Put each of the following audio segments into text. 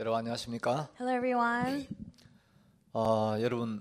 여러분 안녕하십니까? Hello everyone. 어, 여러분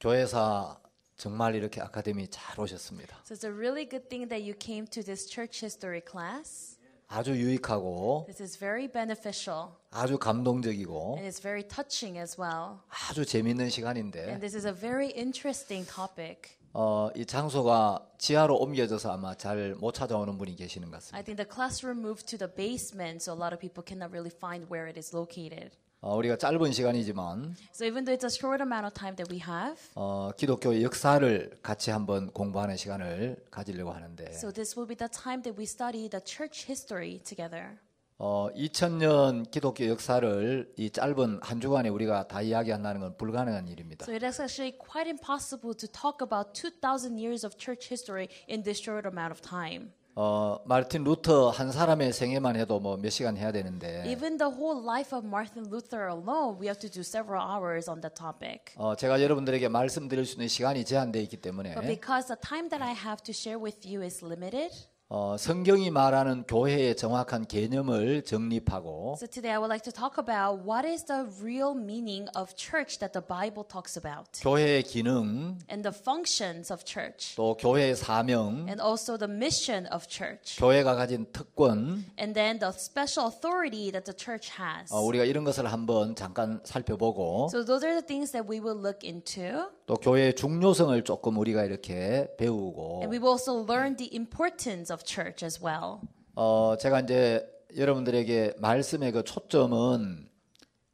교회사 정말 이렇게 아카데미 잘 오셨습니다. So it's a really good thing that you came to this church history class. 아주 유익하고 This is very beneficial. 아주 감동적이고 And it's very touching as well. 아주 재미있는 시간인데 And this is a very interesting topic. 어, 이 장소가 지하로 옮겨져서 아마 잘 못 찾아오는 분이 계시는 것 같습니다. I think the classroom moved to the basement, so a lot of people cannot really find where it is located. 어, 우리가 짧은 시간이지만 So even though it's a short amount of time that we have, 어, 기독교의 역사를 같이 한번 공부하는 시간을 가지려고 하는데 so this will be the time that we study the church history together. 어, 2000년 기독교 역사를 이 짧은 한 주간에 우리가 다 이야기한다는 건 불가능한 일입니다. So it is actually quite impossible to talk about 2000 years of church history in this short amount of time. 어, 마르틴 루터 한 사람의 생애만 해도 뭐몇 시간 해야 되는데. Even the whole life of Martin Luther alone, we have to do several hours on that topic. 어, 제가 여러분들에게 말씀드릴 수 있는 시간이 제한돼 있기 때문에. But because the time that I have to share with you is limited. 어, 성경이 말하는 교회의 정확한 개념을 정립하고 So today I would like to talk about what is the real meaning of church that the Bible talks about 교회의 기능 and the functions of church 또 교회의 사명 and also the mission of church 교회가 가진 특권 and then the special authority that the church has. 어, 우리가 이런 것을 한번 잠깐 살펴보고 So those are the things that we will look into. 또 교회의 중요성을 조금 우리가 이렇게 배우고 And we will also learn the importance of church as well. 어 제가 이제 여러분들에게 말씀의 그 초점은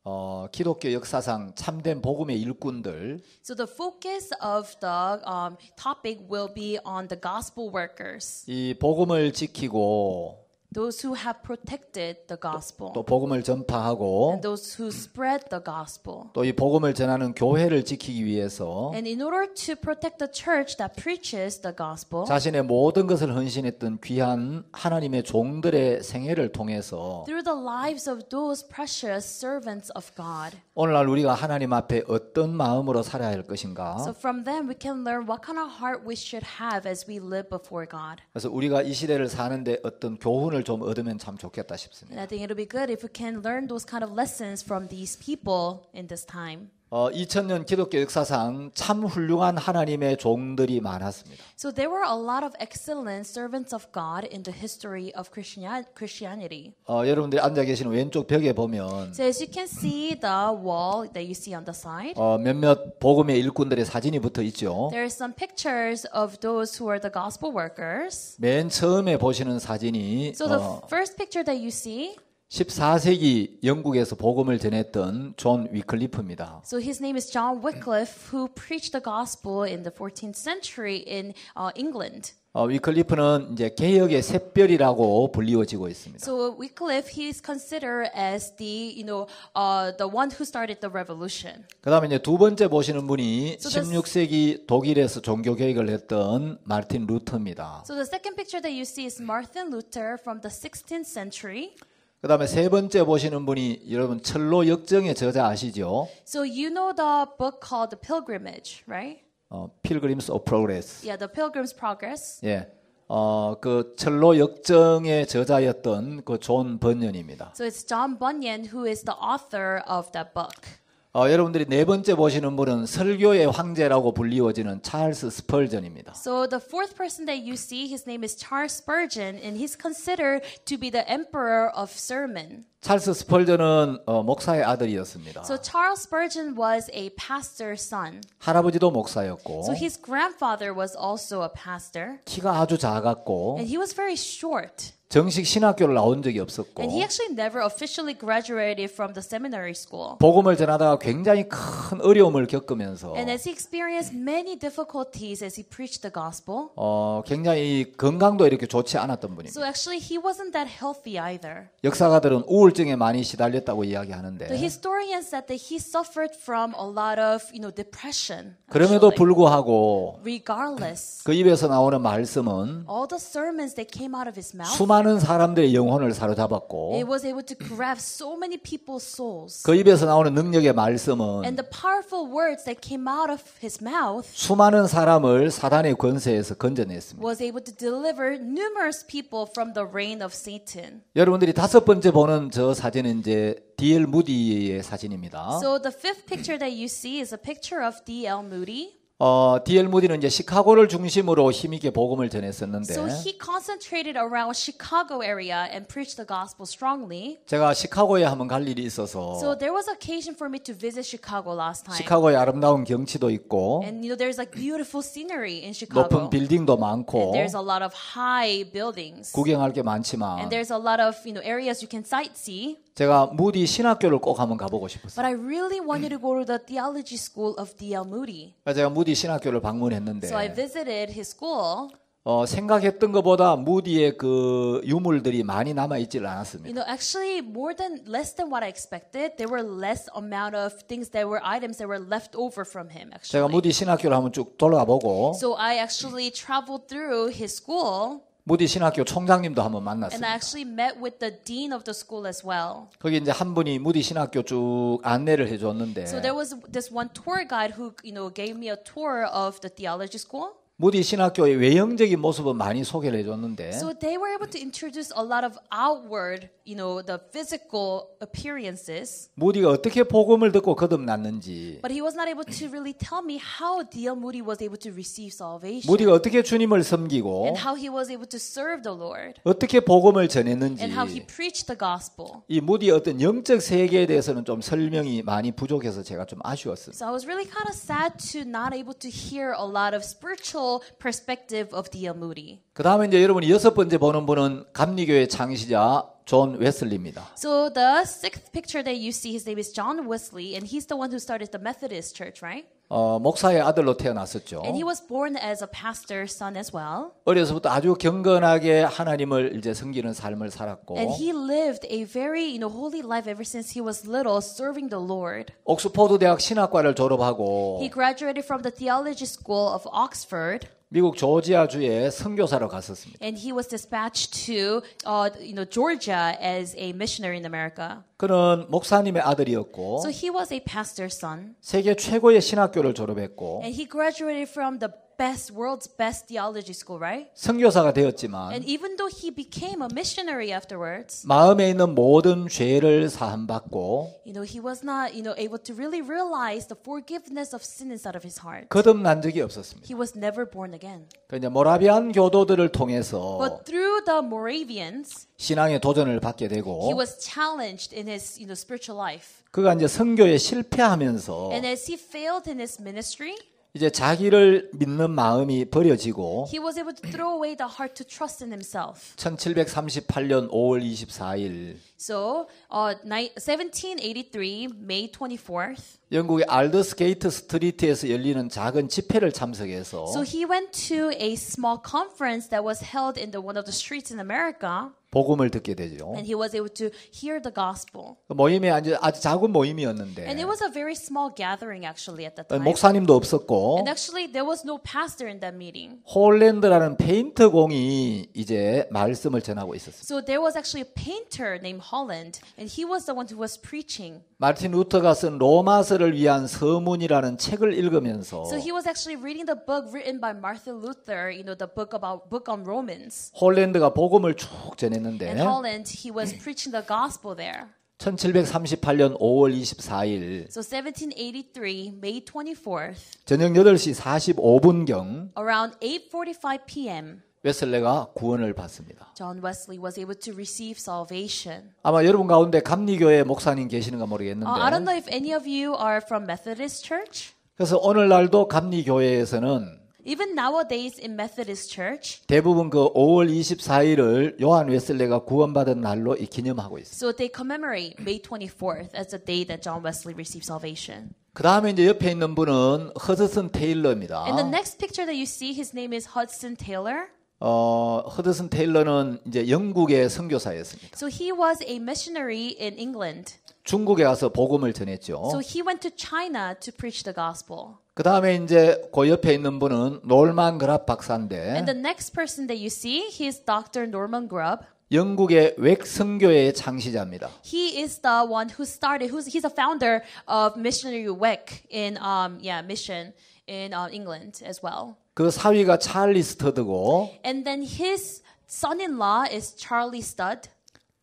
어 기독교 역사상 참된 복음의 일꾼들 So the focus of the um, topic will be on the gospel workers. 이 복음을 지키고 those who have protected the gospel. 또 복음을 전파하고 and those who spread the gospel. 또이 복음을 전하는 교회를 지키기 위해서 and in order to protect the church that preaches the gospel. 자신의 모든 것을 헌신했던 귀한 하나님의 종들의 생애를 통해서 through the lives of those precious servants of God. 오늘날 우리가 하나님 앞에 어떤 마음으로 살아야 할 것인가? So from them we can learn what kind of heart we should have as we live before God. 그래서 우리가 이 시대를 사는데 어떤 교훈을 교훈을 좀 얻으면 참 좋겠다 싶습니다. And I think it'll be good if we can learn those kind of lessons from these people in this time. 어, 2000년 기독교 역사상 참 훌륭한 하나님의 종들이 많았습니다. So there were a lot of excellent servants of God in the history of Christianity. 어, 여러분들이 앉아 계시는 왼쪽 벽에 보면 So as you can see the wall that you see on the side. 어, 몇몇 복음의 일꾼들의 사진이 붙어 있죠. There are some pictures of those who are the gospel workers. 맨 처음에 보시는 사진이 So the 어, first picture that you see 14세기 영국에서 복음을 전했던 존 위클리프입니다. So his name is John Wycliffe who preached the gospel in the 14th century in uh, England. 어, 위클리프는 이제 개혁의 샛별이라고 불리워지고 있습니다. So Wycliffe he is considered as the you know uh, the one who started the revolution. 그다음에 이제 두 번째 보시는 분이 so 16세기 독일에서 종교 개혁을 했던 마틴 루터입니다. So the second picture that you see is Martin Luther from the 16th century. 그 다음에 세 번째 보시는 분이 여러분 철로 역정의 저자 아시죠? So you know the book called The Pilgrimage, right? 어, Pilgrim's Progress. Yeah, The Pilgrim's Progress. 예. 어, 그 철로 역정의 저자였던 그 존 번연입니다. So it's John Bunyan who is the author of that book. 어, 여러분들이 네 번째 보시는 분은 설교의 황제라고 불리워지는 찰스 스펄전입니다. So the fourth person that you see, his name is Charles Spurgeon, and he's considered to be the emperor of sermon. 찰스 스펄전은 어, 목사의 아들이었습니다. So Charles Spurgeon was a pastor's son. 할아버지도 목사였고. So his grandfather was also a pastor. 키가 아주 작았고. And he was very short. 정식 신학교를 나온 적이 없었고 And he actually never officially graduated from the seminary school. 복음을 전하다가 굉장히 큰 어려움을 겪으면서 And as he experienced many difficulties as he preached the gospel. 어, 굉장히 건강도 이렇게 좋지 않았던 분입니다. So actually he wasn't that healthy either. 역사가들은 우울증에 많이 시달렸다고 이야기하는데 The historian said that he suffered from a lot of, you know, depression. 그럼에도 불구하고 regardless 그 입에서 나오는 말씀은 all the sermons that came out of his mouth 수많은 사람들의 영혼을 사로잡았고 It was able to grasp so many people's souls. 그 입에서 나오는 능력의 말씀은 And the powerful words that came out of his mouth 수많은 사람을 사단의 권세에서 건져냈습니다. Was able to deliver numerous people from the reign of Satan. 여러분들이 다섯 번째 보는 저 사진은 이제 D.L. 무디의 사진입니다. So the fifth picture that you see is a picture of D.L. Moody. 어, D.L. 무디는 이제 시카고를 중심으로 힘있게 복음을 전했었는데. So he concentrated around Chicago area and preached the gospel strongly. 제가 시카고에 한번 갈 일이 있어서. So there was occasion for me to visit Chicago last time. 시카고의 아름다운 경치도 있고. And you know there's like beautiful scenery in Chicago. 높은 빌딩도 많고. And there's a lot of high buildings. 구경할 게 많지만. And there's a lot of you know areas you can sightsee. 제가 무디 신학교를 꼭 한번 가보고 싶었어요. But I really wanted to go to the theology school of D.L. Moody. 제가 무디 신학교를 방문했는데. So I visited his school. 어, 생각했던 것보다 무디의 그 유물들이 많이 남아 있질 않았습니다. You know, actually more than less than what I expected, there were less amount of things that were items that were left over from him. Actually. 제가 무디 신학교를 한번 쭉 돌아보고. So I actually traveled through his school. 모디 신학교 총장님도 한번 만났습니다. And I actually met with the dean of the school as well. 거기 이제 한 분이 모디 신학교 쭉 안내를 해줬는데. So there was this one tour guide who, you know, gave me a tour of the theology school. 모디 신학교의 외형적인 모습은 많이 소개를 해줬는데. So they were able to introduce a lot of outward, you know, the physical appearances. 모디가 어떻게 복음을 듣고 거듭났는지. But he was not able to really tell me how D.L. Moody was able to receive salvation. 모디가 어떻게 주님을 섬기고. And how he was able to serve the Lord. 어떻게 복음을 전했는지. And how he preached the gospel. 이 모디의 어떤 영적 세계에 대해서는 좀 설명이 많이 부족해서 제가 좀 아쉬웠습니다. So I was really kind of sad to not able to hear a lot of spiritual biblical perspective of D.L. Moody. 그 다음에 이제 여러분이 여섯 번째 보는 분은 감리교회 창시자 존 웨슬리입니다. So the sixth picture that you see, his name is John Wesley, and he's the one who started the Methodist Church, right? 어, 목사의 아들로 태어났었죠. And he was born as a pastor's son as well. 어려서부터 아주 경건하게 하나님을 이제 섬기는 삶을 살았고. And he lived a very, you know, holy life ever since he was little, serving the Lord. 옥스퍼드 대학 신학과를 졸업하고. He graduated from the theology school of Oxford. 미국 조지아주에 선교사로 갔었습니다. And he was dispatched to uh, you know Georgia as a missionary in America. 그는 목사님의 아들이었고 So he was a pastor's son. 세계 최고의 신학교를 졸업했고 And he graduated from the best world's best theology school, right? 선교사가 되었지만 And even though he became a missionary afterwards, 마음에 있는 모든 죄를 사함받고 you know, he was not, you know, able to really realize the forgiveness of sin inside of his heart. 거듭난 적이 없었습니다. He was never born again. 그냥 모라비안 교도들을 통해서 But through the Moravians, 신앙의 도전을 받게 he 되고 was challenged in his, you know, spiritual life. 그가 이제 선교에 실패하면서 And as he failed in his ministry, 이제 자기를 믿는 마음이 버려지고 1738년 5월 24일 so, uh, 1783 May 24th 영국의 알더스 게이트 스트리트에서 열리는 작은 집회를 참석해서 so he went to a small conference that was held in the one of the streets in America 복음을 듣게 되죠. And he was able to hear the gospel. 모임이 아주 아주 작은 모임이었는데. And it was a very small gathering actually at the time. 목사님도 없었고. And actually there was no pastor in that meeting. 홀랜드라는 페인터 공이 이제 말씀을 전하고 있었습니다. So there was actually a painter named Holland and he was the one who was preaching. 마틴 루터가 쓴 로마서를 위한 서문이라는 책을 읽으면서 So he was actually reading the book written by Martin Luther, you know the book about book on Romans. 홀랜드가 복음을 쭉 전해 전했는데. In Holland, he was preaching the gospel there. 1738년 5월 24일 so 1783, May 24th, 저녁 8시 45분경 around 8:45 p.m. 웨슬레가 구원을 받습니다. John Wesley was able to receive salvation. 아마 여러분 가운데 감리교회 목사님 계시는가 모르겠는데. Uh, I don't know if any of you are from Methodist Church. 그래서 오늘날도 감리교회에서는 Even nowadays in Methodist Church, 대부분 그 5월 24일을 요한 웨슬레가 구원받은 날로 기념하고 있어요. so they commemorate May 24th as the day that John Wesley received salvation. 그 다음에 이제 옆에 있는 분은 허드슨 테일러입니다. the next picture that you see, his name is Hudson Taylor. 어, 허드슨 테일러는 이제 영국의 선교사였습니다. So he was a missionary in England. 중국에 가서 복음을 전했죠. So he went to China to preach the gospel. 그 다음에 이제 그 옆에 있는 분은 놀만 그랍 박사인데. And the next person that you see, he is Dr. Norman Grubb. 영국의 웩성교회의 창시자입니다. He is the one who started. Who's he's a founder of missionary WEC in um yeah mission in uh, England as well. 그 사위가 찰리 스터드고. And then his son-in-law is Charlie Studd.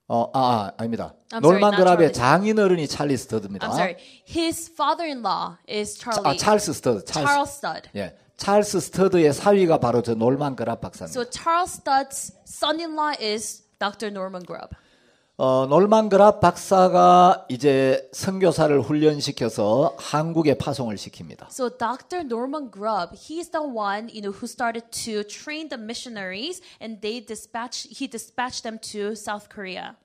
어, 아, 아 아닙니다. I'm 놀만 sorry, 그랍의 not 장인 어른이 찰리 스터드입니다. I'm sorry. His father-in-law is Charlie. 아, 찰스 스터드. 찰스. Charles Stud. 예. 찰스 스터드의 사위가 바로 저 놀만 그랍 박사입니다. So Charles Stud's son-in-law is Dr. Norman Grubb. 어, 놀만 그랍 박사가 이제 선교사를 훈련시켜서 한국에 파송을 시킵니다. So Dr. Norman Grubb, he's the one you know who started to train the missionaries, and they dispatch he dispatched them to South Korea.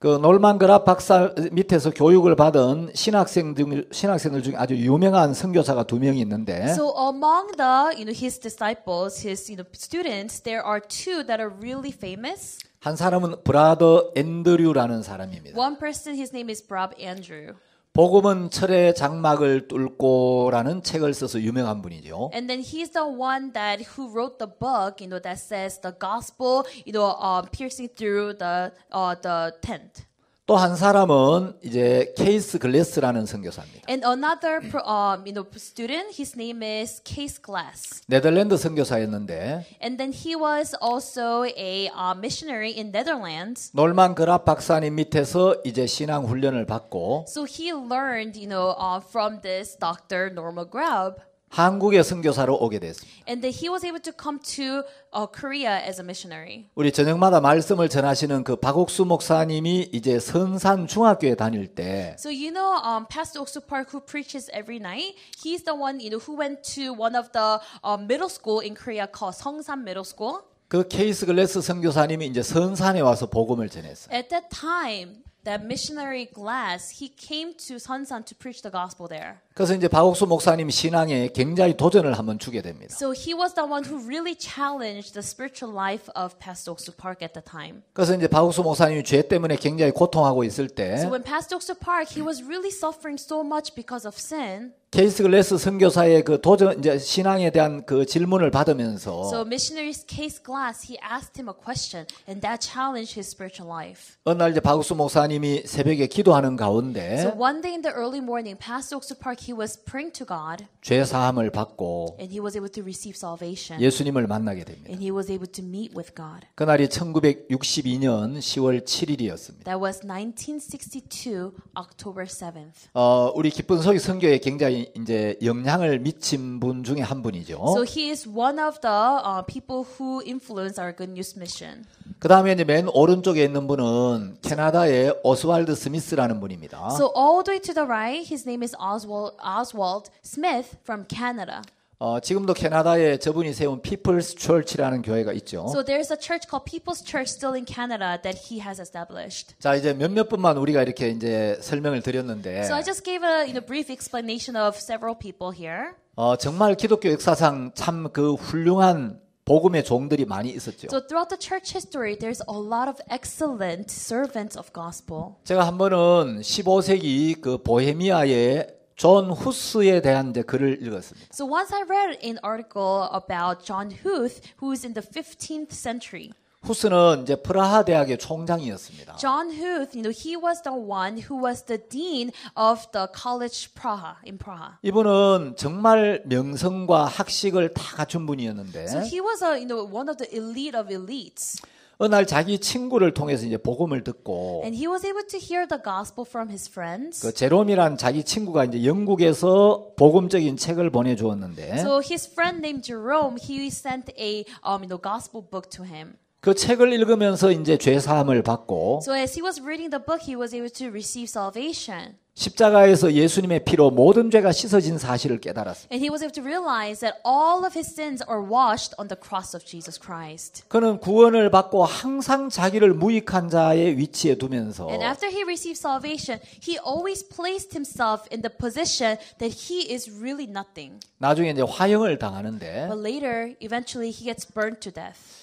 그 놀만 그라 박사 밑에서 교육을 받은 신학생 등 신학생들 중에 아주 유명한 선교사가 두 명이 있는데 So among the you know his disciples his you know students there are two that are really famous 한 사람은 브라더 앤드류라는 사람입니다. One person his name is Bob Andrew 복음은 철의 장막을 뚫고라는 책을 써서 유명한 분이죠. And then he's the one that who wrote the book, you know, that says the gospel, you know, uh, piercing through the uh, the tent. 또한 사람은 이제 케이스 글래스라는 선교사입니다. And another um, you know, student, his name is Case Glass. 네덜란드 선교사였는데. And then he was also a uh, missionary in Netherlands. 놀만 그랍 박사님 밑에서 이제 신앙 훈련을 받고. So he learned, you know, uh, from this Dr. Norma Grab. 한국의 선교사로 오게 됐습니다. And that he was able to come to uh, Korea as a missionary. 우리 저녁마다 말씀을 전하시는 그 박옥수 목사님이 이제 선산 중학교에 다닐 때 So you know um, Pastor Oksu Park who preaches every night, he's the one you know who went to one of the um, middle school in Korea called Seongsan Middle School. 그 케이스 글래스 선교사님이 이제 선산에 와서 복음을 전했어요. At that time, that missionary Glass, he came to Sunsan to preach the gospel there. 그래서 이제 박옥수 목사님 신앙에 굉장히 도전을 한번 주게 됩니다. So he was the one who really challenged the spiritual life of Pastor Oksu Park at the time. 그래서 이제 박옥수 목사님이 죄 때문에 굉장히 고통하고 있을 때 So when Pastor Oksu Park he was really suffering so much because of sin. 케이스 글래스 선교사의 그 도전 이제 신앙에 대한 그 질문을 받으면서 So missionary Case Glass he asked him a question and that challenged his spiritual life. 어느 날 이제 박옥수 목사님이 새벽에 기도하는 가운데 So one day in the early morning Pastor Oksu Park He was praying to God. 죄 사함을 받고 and he was able to receive salvation. 예수님을 만나게 됩니다. And he was able to meet with God. 그날이 1962년 10월 7일이었습니다. That was 1962 October 7th. 어, 우리 기쁜 소식 선교에 굉장히 이제 영향을 미친 분 중에 한 분이죠. So he is one of the uh, people who influenced our Good News Mission. 그다음에 이제 맨 오른쪽에 있는 분은 캐나다의 오스왈드 스미스라는 분입니다. So all the way to the right, his name is Oswald Oswald Smith from Canada. 어, 지금도 캐나다에 저분이 세운 People's Church라는 교회가 있죠. So there's a church called People's Church still in Canada that he has established. 자, 이제 몇몇 분만 우리가 이렇게 이제 설명을 드렸는데. So I just gave a you know, brief explanation of several people here. 어, 정말 기독교 역사상 참 그 훌륭한 복음의 종들이 많이 있었죠. So throughout the church history, there's a lot of excellent servants of gospel. 제가 한 번은 15세기 그 보헤미아의 존 후스에 대한 이제 글을 읽었습니다. So once I read an article about John Huth, who's in the 15th century. 후스는 이제 프라하 대학의 총장이었습니다. John Huth, you know, he was the one who was the dean of the college Praha in Praha. 이분은 정말 명성과 학식을 다 갖춘 분이었는데. So he was a, you know, one of the elite of elites. 어느 날 자기 친구를 통해서 이제 복음을 듣고 And he was able to hear the gospel from his friends. 그 제롬이란 자기 친구가 이제 영국에서 복음적인 책을 보내 주었는데 So his friend named Jerome he sent a um, you know, gospel book to him. 그 책을 읽으면서 이제 죄 사함을 받고 So as he was reading the book he was able to receive salvation. 십자가에서 예수님의 피로 모든 죄가 씻어진 사실을 깨달았습니다. And he was able to realize that all of his sins are washed on the cross of Jesus Christ. 그는 구원을 받고 항상 자기를 무익한 자의 위치에 두면서 And after he received salvation, he always placed himself in the position that he is really nothing. 나중에 이제 화형을 당하는데 But later eventually he gets burned to death.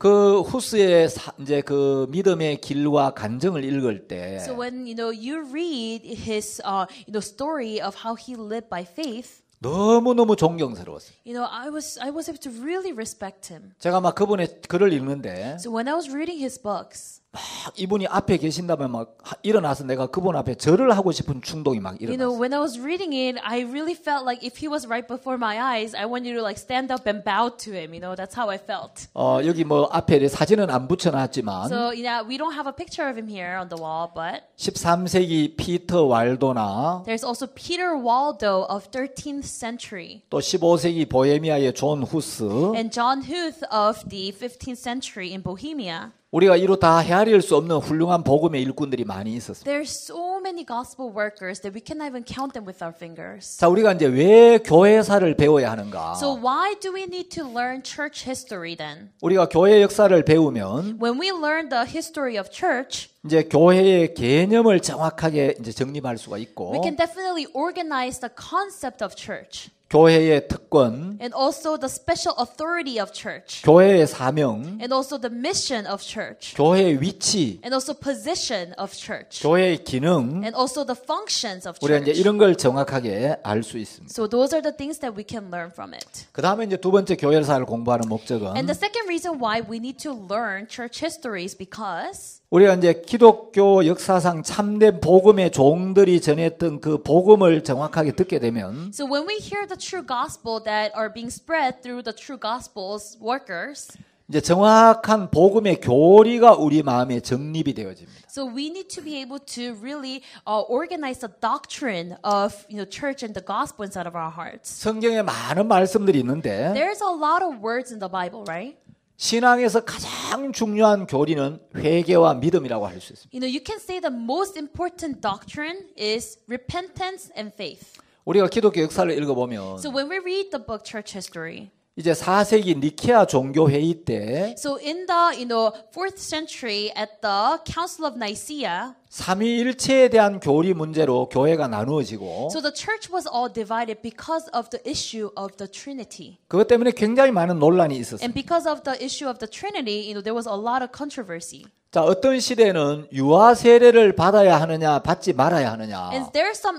그 후스의 사, 이제 그 믿음의 길과 간증을 읽을 때 So when you know you read his uh, you know story of how he lived by faith 너무너무 존경스러웠어요. You know, I was I was able to really respect him. 제가 막 그분의 글을 읽는데 So when I was reading his books 막 이분이 앞에 계신다면 막 일어나서 내가 그분 앞에 절을 하고 싶은 충동이 막 일어났어. You know, when I was reading it, I really felt like if he was right before my eyes, I want you to like stand up and bow to him. You know, that's how I felt. 어 여기 뭐 앞에 사진은 안 붙여놨지만. So yeah, we don't have a picture of him here on the wall, but. 13세기 피터 왈도나. There's also Peter Waldo of 13th century. 또 15세기 보헤미아의 존 후스. And John Huth of the 15th century in Bohemia. 우리가 이로 다 헤아릴 수 없는 훌륭한 복음의 일꾼들이 많이 있었습니다. There are so many gospel workers that we cannot even count them with our fingers. 자, 우리가 이제 왜 교회사를 배워야 하는가? So why do we need to learn church history then? 우리가 교회 역사를 배우면 When we learn the history of church 이제 교회의 개념을 정확하게 이제 정립할 수가 있고 We can definitely organize the concept of church. 교회의 특권 and also the special authority of church 교회의 사명 and also the mission of church 교회의 위치 and also position of church 교회의 기능 and also the functions of church 우리가 이제 이런 걸 정확하게 알 수 있습니다. So those are the things that we can learn from it. 그다음에 이제 두 번째 교회사를 공부하는 목적은 and the second reason why we need to learn church history is because 우리가 이제 기독교 역사상 참된 복음의 종들이 전했던 그 복음을 정확하게 듣게 되면 So when we hear the true gospel that are being spread through the true gospel's workers 이제 정확한 복음의 교리가 우리 마음에 정립이 되어집니다. So we need to be able to really uh, organize the doctrine of you know church and the gospel inside of our hearts. 성경에 많은 말씀들이 있는데 There's a lot of words in the Bible, right? 신앙에서 가장 중요한 교리는 회개와 믿음이라고 할 수 있습니다. You know, you can say the most important doctrine is repentance and faith. 우리가 기독교 역사를 읽어보면 So when we read the book Church History 이제 4세기 니케아 종교 회의 때 So in the you know 4th century at the Council of Nicaea 삼위일체에 대한 교리 문제로 교회가 나누어지고 So the church was all divided because of the issue of the Trinity. 그것 때문에 굉장히 많은 논란이 있었어요. And because of the issue of the Trinity, you know, there was a lot of controversy. 자, 어떤 시대는 유아 세례를 받아야 하느냐, 받지 말아야 하느냐. And there are some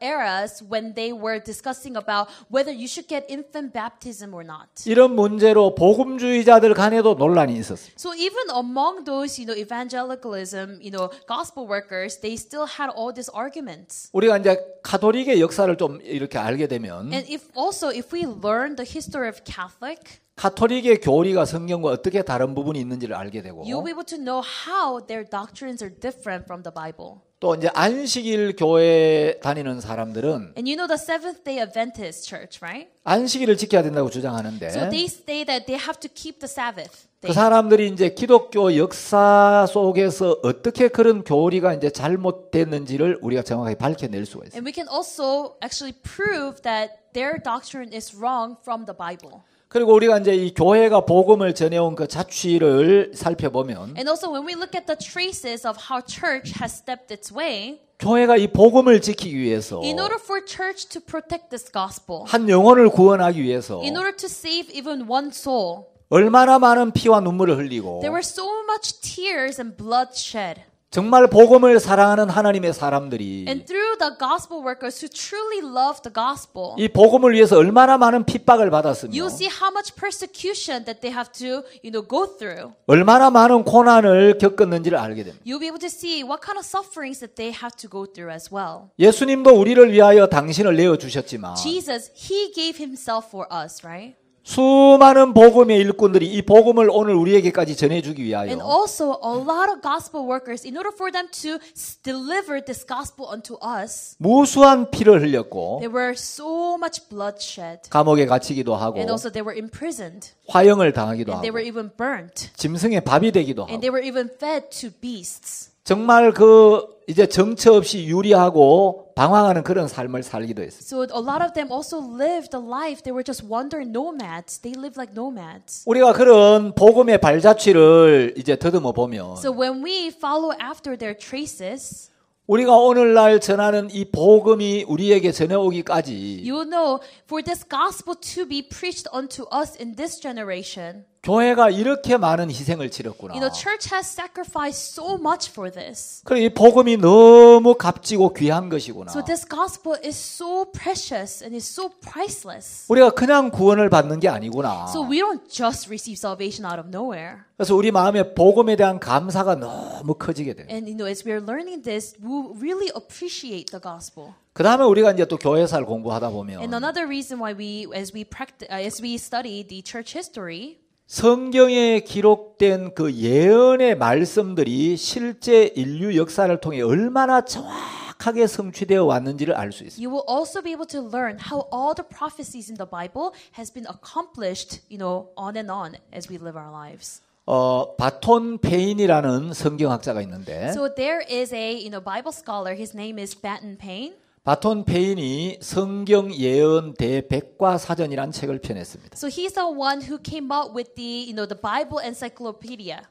eras when they were discussing about whether you should get infant baptism or not. 이런 문제로 복음주의자들 간에도 논란이 있었어요. So even among those, you know, evangelicalism, you know, gospel workers, they still had all these arguments. 우리가 이제 카톨릭의 역사를 좀 이렇게 알게 되면 And if also if we learn the history of Catholic 카톨릭의 교리가 성경과 어떻게 다른 부분이 있는지를 알게 되고 You'll be able to know how their doctrines are different from the Bible. 또 이제 안식일 교회 다니는 사람들은 And you know the Seventh Day Adventist Church, right? 안식일을 지켜야 된다고 주장하는데 So they say that they have to keep the Sabbath. 그 사람들이 이제 기독교 역사 속에서 어떻게 그런 교리가 이제 잘못됐는지를 우리가 정확하게 밝혀낼 수가 있어요. And we can also actually prove that their doctrine is wrong from the Bible. 그리고 우리가 이제 이 교회가 복음을 전해온 그 자취를 살펴보면 And also when we look at the traces of how church has stepped its way 교회가 이 복음을 지키기 위해서 In order for church to protect this gospel 한 영혼을 구원하기 위해서 In order to save even one soul 얼마나 많은 피와 눈물을 흘리고 There were so much tears and blood shed 정말 복음을 사랑하는 하나님의 사람들이 And through the gospel workers who truly love the gospel. 이 복음을 위해서 얼마나 많은 핍박을 받았으며 You'll see how much persecution that they have to, you know, go through. 얼마나 많은 고난을 겪었는지를 알게 됩니다. You'll be able to see what kind of sufferings that they have to go through as well. 예수님도 우리를 위하여 당신을 내어 주셨지만 Jesus, he gave himself for us, right? 수많은 복음의 일꾼들이 이 복음을 오늘 우리에게까지 전해주기 위하여 And also a lot of gospel workers in order for them to deliver this gospel unto us 무수한 피를 흘렸고 There were so much bloodshed 감옥에 갇히기도 하고 And also they were imprisoned 화형을 당하기도 And 하고 they were even burnt 짐승의 밥이 되기도 하고 And they were even fed to beasts 정말 그 이제 정처 없이 유리하고 방황하는 그런 삶을 살기도 했어요. So a lot of them also lived a life. They were just wander nomads. They lived like nomads. 우리가 그런 복음의 발자취를 이제 더듬어 보면 So when we follow after their traces 우리가 오늘날 전하는 이 복음이 우리에게 전해오기까지 You know for this gospel to be preached unto us in this generation 교회가 이렇게 많은 희생을 치렀구나. You know, church has sacrificed so much for this. 그래 이 복음이 너무 값지고 귀한 것이구나. So this gospel is so precious and is so priceless. 우리가 그냥 구원을 받는 게 아니구나. So we don't just receive salvation out of nowhere. 그래서 우리 마음에 복음에 대한 감사가 너무 커지게 돼. And you know, as we are learning this, we really appreciate the gospel. 그 다음에 우리가 이제 또 교회사를 공부하다 보면. And another reason why we, as we practice, as we study the church history. 성경에 기록된 그 예언의 말씀들이 실제 인류 역사를 통해 얼마나 정확하게 성취되어 왔는지를 알 수 있습니다. You will also be able to learn how all the prophecies in the Bible has been accomplished, you know, on and on as we live our lives. 어, 바톤 페인이라는 성경학자가 있는데 So there is a, you know, Bible scholar. His name is Baton Payne. 바톤 페인이 성경 예언 대백과 사전이란 책을 펴냈습니다. So he's the one who came out with the, you know, the Bible encyclopedia.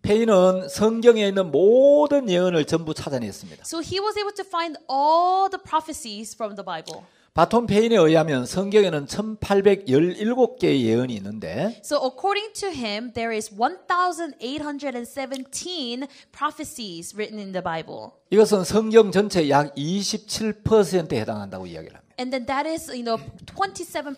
페인은 성경에 있는 모든 예언을 전부 찾아냈습니다. So he was able to find all the prophecies from the Bible. 바톤 페인에 의하면 성경에는 1817개의 예언이 있는데 So according to him there is 1817 prophecies written in the Bible. 이것은 성경 전체 약 27%에 해당한다고 이야기를 합니다. And then that is you know 27%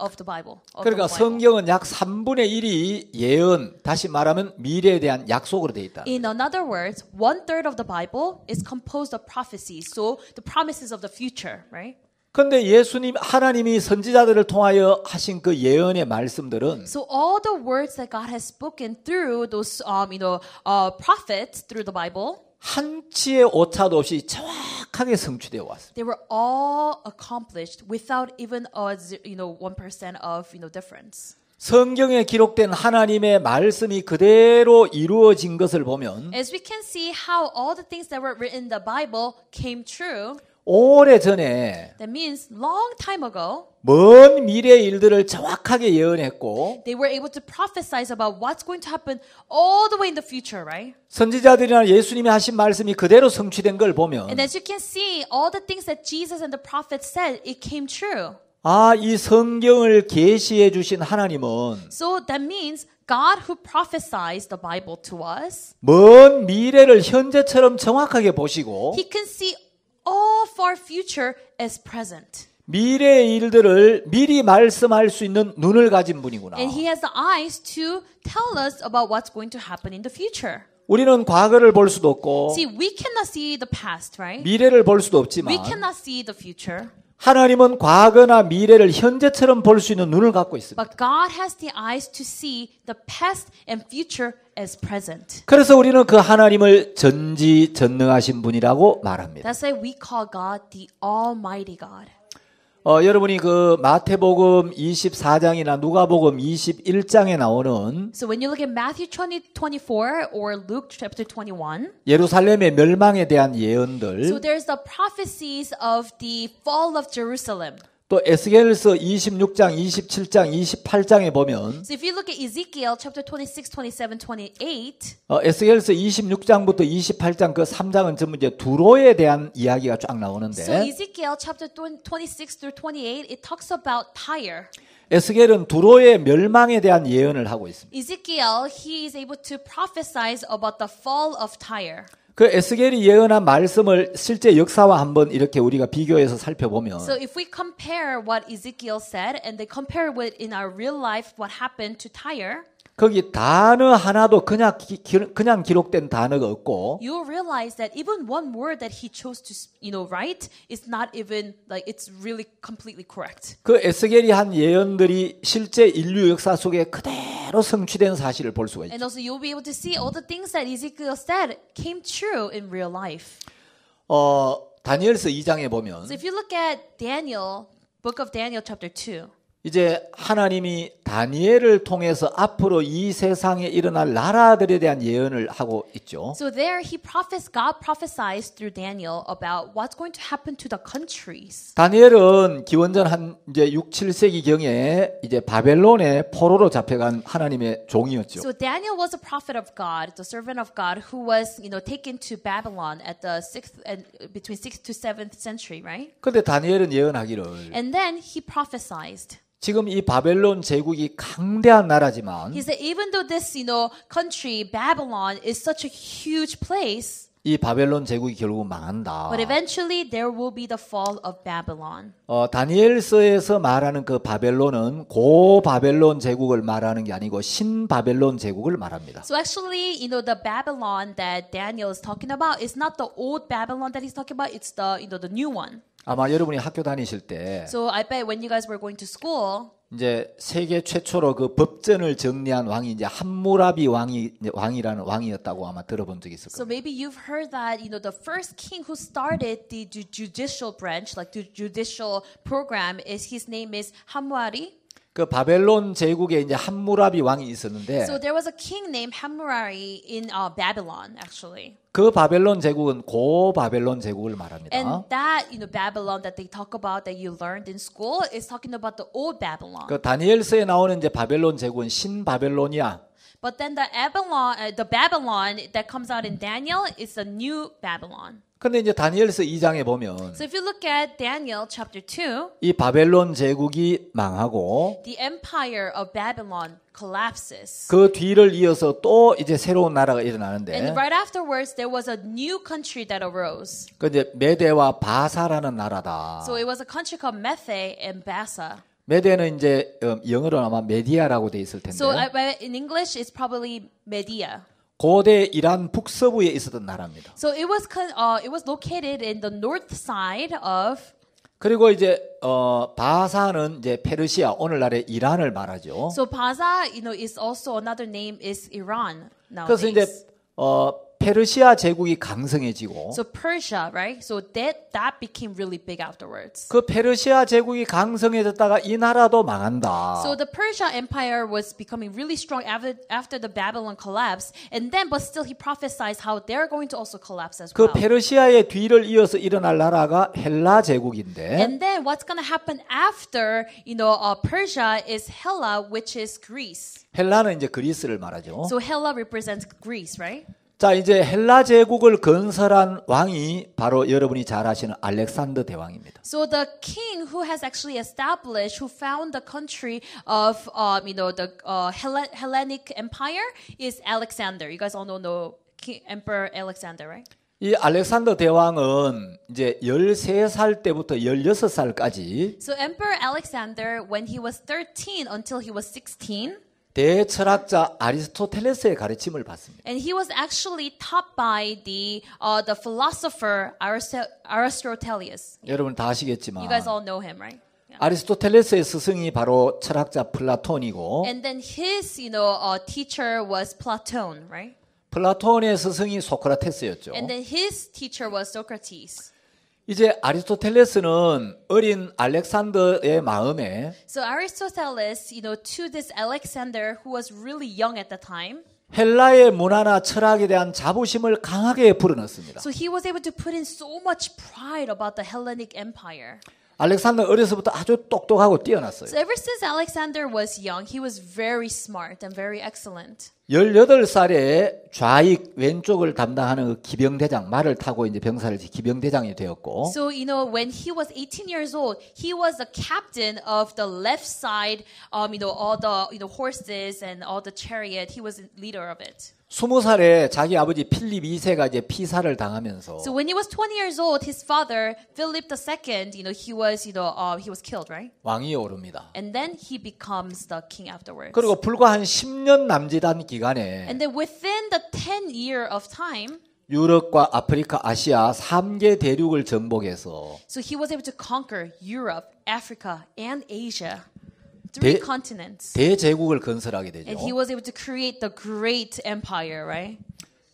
of the Bible. Of 그러니까 the Bible. 성경은 약 3분의 1이 예언, 다시 말하면 미래에 대한 약속으로 되어 있다. In other words, one third of the Bible is composed of prophecies, so the promises of the future, right? 근데 예수님 하나님이 선지자들을 통하여 하신 그 예언의 말씀들은 So all the words that God has spoken through those um, you know uh, prophets through the Bible 한치의 오차도 없이 정확하게 성취되어 왔어요. They were all accomplished without even a you know 1% of you know difference. 성경에 기록된 하나님의 말씀이 그대로 이루어진 것을 보면 As we can see how all the things that were written in the Bible came true. 오래 전에 That means long time ago. 먼 미래 일들을 정확하게 예언했고 They were able to prophesize about what's going to happen all the way in the future, right? 선지자들이나 예수님이 하신 말씀이 그대로 성취된 걸 보면 And as you can see, all the things that Jesus and the prophets said, it came true. 아, 이 성경을 계시해 주신 하나님은 So that means God who prophesied the Bible to us. 먼 미래를 현재처럼 정확하게 보시고 He can see all far future is present. 미래의 일들을 미리 말씀할 수 있는 눈을 가진 분이구나. And he has the eyes to tell us about what's going to happen in the future. 우리는 과거를 볼 수도 없고 see, we cannot see the past, right? 미래를 볼 수도 없지만 we cannot see the future. 하나님은 과거나 미래를 현재처럼 볼 수 있는 눈을 갖고 있습니다. But God has the eyes to see the past and future as present. 그래서 우리는 그 하나님을 전지전능하신 분이라고 말합니다. That's why we call God the Almighty God. 어, 여러분이 그 마태복음 24장이나 누가복음 21장에 나오는 so when you look at Matthew 20, 24 or Luke chapter 21, 예루살렘의 멸망에 대한 예언들 so there's the prophecies of the fall of Jerusalem. 또 에스겔서 26장, 27장, 28장에 보면 So if you look at Ezekiel chapter 26, 27, 28 어, 에스겔서 26장부터 28장 그 3장은 전부 이제 두로에 대한 이야기가 쫙 So 나오는데 Ezekiel chapter 26 through 28 it talks about Tyre. 에스겔은 두로의 멸망에 대한 예언을 하고 있습니다. Ezekiel he is able to prophesize about the fall of Tyre. 그 에스겔이 예언한 말씀을 실제 역사와 한번 이렇게 우리가 비교해서 살펴보면 So if we compare what Ezekiel said and they compare with in our real life what happened to Tyre 거기 단어 하나도 그냥 기, 그냥 기록된 단어가 없고 You realize that even one word that he chose to you know write is not even like it's really completely correct. 그 에스겔이 한 예언들이 실제 인류 역사 속에 그대로 성취된 사실을 볼 수가 있죠. And also you'll be able to see all the things that Ezekiel said came true in real life. 어 다니엘서 2장에 보면 So if you look at Daniel book of Daniel chapter 2 이제 하나님이 다니엘을 통해서 앞으로 이 세상에 일어날 나라들에 대한 예언을 하고 있죠. So there he prophesies God prophesies through Daniel about what's going to happen to the countries. 다니엘은 기원전 한 이제 6, 7세기 경에 이제 바벨론의 포로로 잡혀간 하나님의 종이었죠. So Daniel was a prophet of God, the servant of God who was, you know, taken to Babylon at the 6th between 6th to 7th century, right? 근데 다니엘은 예언하기를 And then he prophesied 지금 이 바벨론 제국이 강대한 나라지만 He said even though this you know country Babylon is such a huge place 이 바벨론 제국이 결국 망한다. but eventually there will be the fall of Babylon. 어, 다니엘서에서 말하는 그 바벨론은 고 바벨론 제국을 말하는 게 아니고 신 바벨론 제국을 말합니다. So actually you know the Babylon that Daniel is talking about is not the old Babylon that he's talking about it's the you know the new one. 아마 여러분이 학교 다니실 때 So I bet when you guys were going to school 이제 세계 최초로 그 법전을 정리한 왕이 이제 함무라비 왕이 왕이라는 왕이었다고 아마 들어본 적이 있을 So 겁니다. maybe you've heard that you know the first king who started the ju- judicial branch like the judicial program is his name is Hammurabi 그 바벨론 제국에 이제 함무라비 왕이 있었는데 So there was a king named Hammurabi in uh, Babylon actually. 그 바벨론 제국은 고 바벨론 제국을 말합니다. And that you know Babylon that they talk about that you learned in school is talking about the old Babylon. 그 다니엘서에 나오는 이제 바벨론 제국은 신 바벨론이야. But then the Babylon uh, the Babylon that comes out in Daniel is the new Babylon. 근데 이제 다니엘서 2장에 보면 so if you look at Daniel chapter 2, 이 바벨론 제국이 망하고 the empire of Babylon collapses. 그 뒤를 이어서 또 이제 새로운 나라가 일어나는데 and right afterwards there was a new country that arose. 그 이제 메대와 바사라는 나라다. So it was a country called Mede and Basa. 메대는 이제 영어로 아마 메디아라고 돼 있을 텐데. So in English it's probably Media. 고대 이란 북서부에 있었던 나라입니다. So it was uh, it was located in the north side of 그리고 이제 어 바사는 이제 페르시아 오늘날의 이란을 말하죠. So Baza, you know, is also another name is Iran. Nowadays. 그래서 이제 어 페르시아 제국이 강성해지고 So Persia, right? So that that became really big afterwards. 그 페르시아 제국이 강성해졌다가 이 나라도 망한다. So the Persia empire was becoming really strong after after the Babylon collapse and then but still he prophesies how they're going to also collapse as well. 그 페르시아의 뒤를 이어서 일어날 나라가 헬라 제국인데 And then what's going to happen after, you know, uh, Persia is Hella, which is Greece. 헬라는 이제 그리스를 말하죠. So Hella represents Greece, right? 자, 이제 헬라 제국을 건설한 왕이 바로 여러분이 잘 아시는 알렉산더 대왕입니다. So the king who has actually established, who found the country of, um, you know, the uh, Hellenic Empire is Alexander. You guys all know, know king, Emperor Alexander, right? 이 알렉산더 대왕은 이제 13살 때부터 16살까지 So Emperor Alexander when he was 13 until he was 16 대철학자 아리스토텔레스의 가르침을 받습니다. And he was actually taught by the uh, the philosopher Aristotelius. 여러분 다 아시겠지만 You guys all know him, right? 아리스토텔레스의 스승이 바로 철학자 플라톤이고 And then his, you know, uh, teacher was Platon, right? 플라톤의 스승이 소크라테스였죠. And then his teacher was Socrates. 이제 아리스토텔레스는 어린 알렉산더의 마음에 So Aristoteles, you know, to this Alexander who was really young at the time. 헬라의 문화나 철학에 대한 자부심을 강하게 불어넣습니다. So he was able to put in so much pride about the Hellenic Empire. 알렉산더 어려서부터 아주 똑똑하고 뛰어났어요. So ever since Alexander was young, he was very smart and very excellent. 18살에 좌익 왼쪽을 담당하는 그 기병대장 말을 타고 이제 병사를 기병대장이 되었고 So you know when he was 18 years old, he was the captain of the left side, um, you know all the you know horses and all the chariot. He was the leader of it. 스무 살에 자기 아버지 필립 2세가 이제 피살을 당하면서 So when he was 20 years old, his father Philip II, you know, he was, you know, uh, he was killed, right? 왕이 오릅니다. And then he becomes the king afterwards. 그리고 불과 한 10년 남짓한 기간에 And then within the 10 year of time, 유럽과 아프리카, 아시아 3개 대륙을 정복해서 So he was able to conquer Europe, Africa, and Asia. three continents. 대제국을 건설하게 되죠. And he was able to create the great empire, right?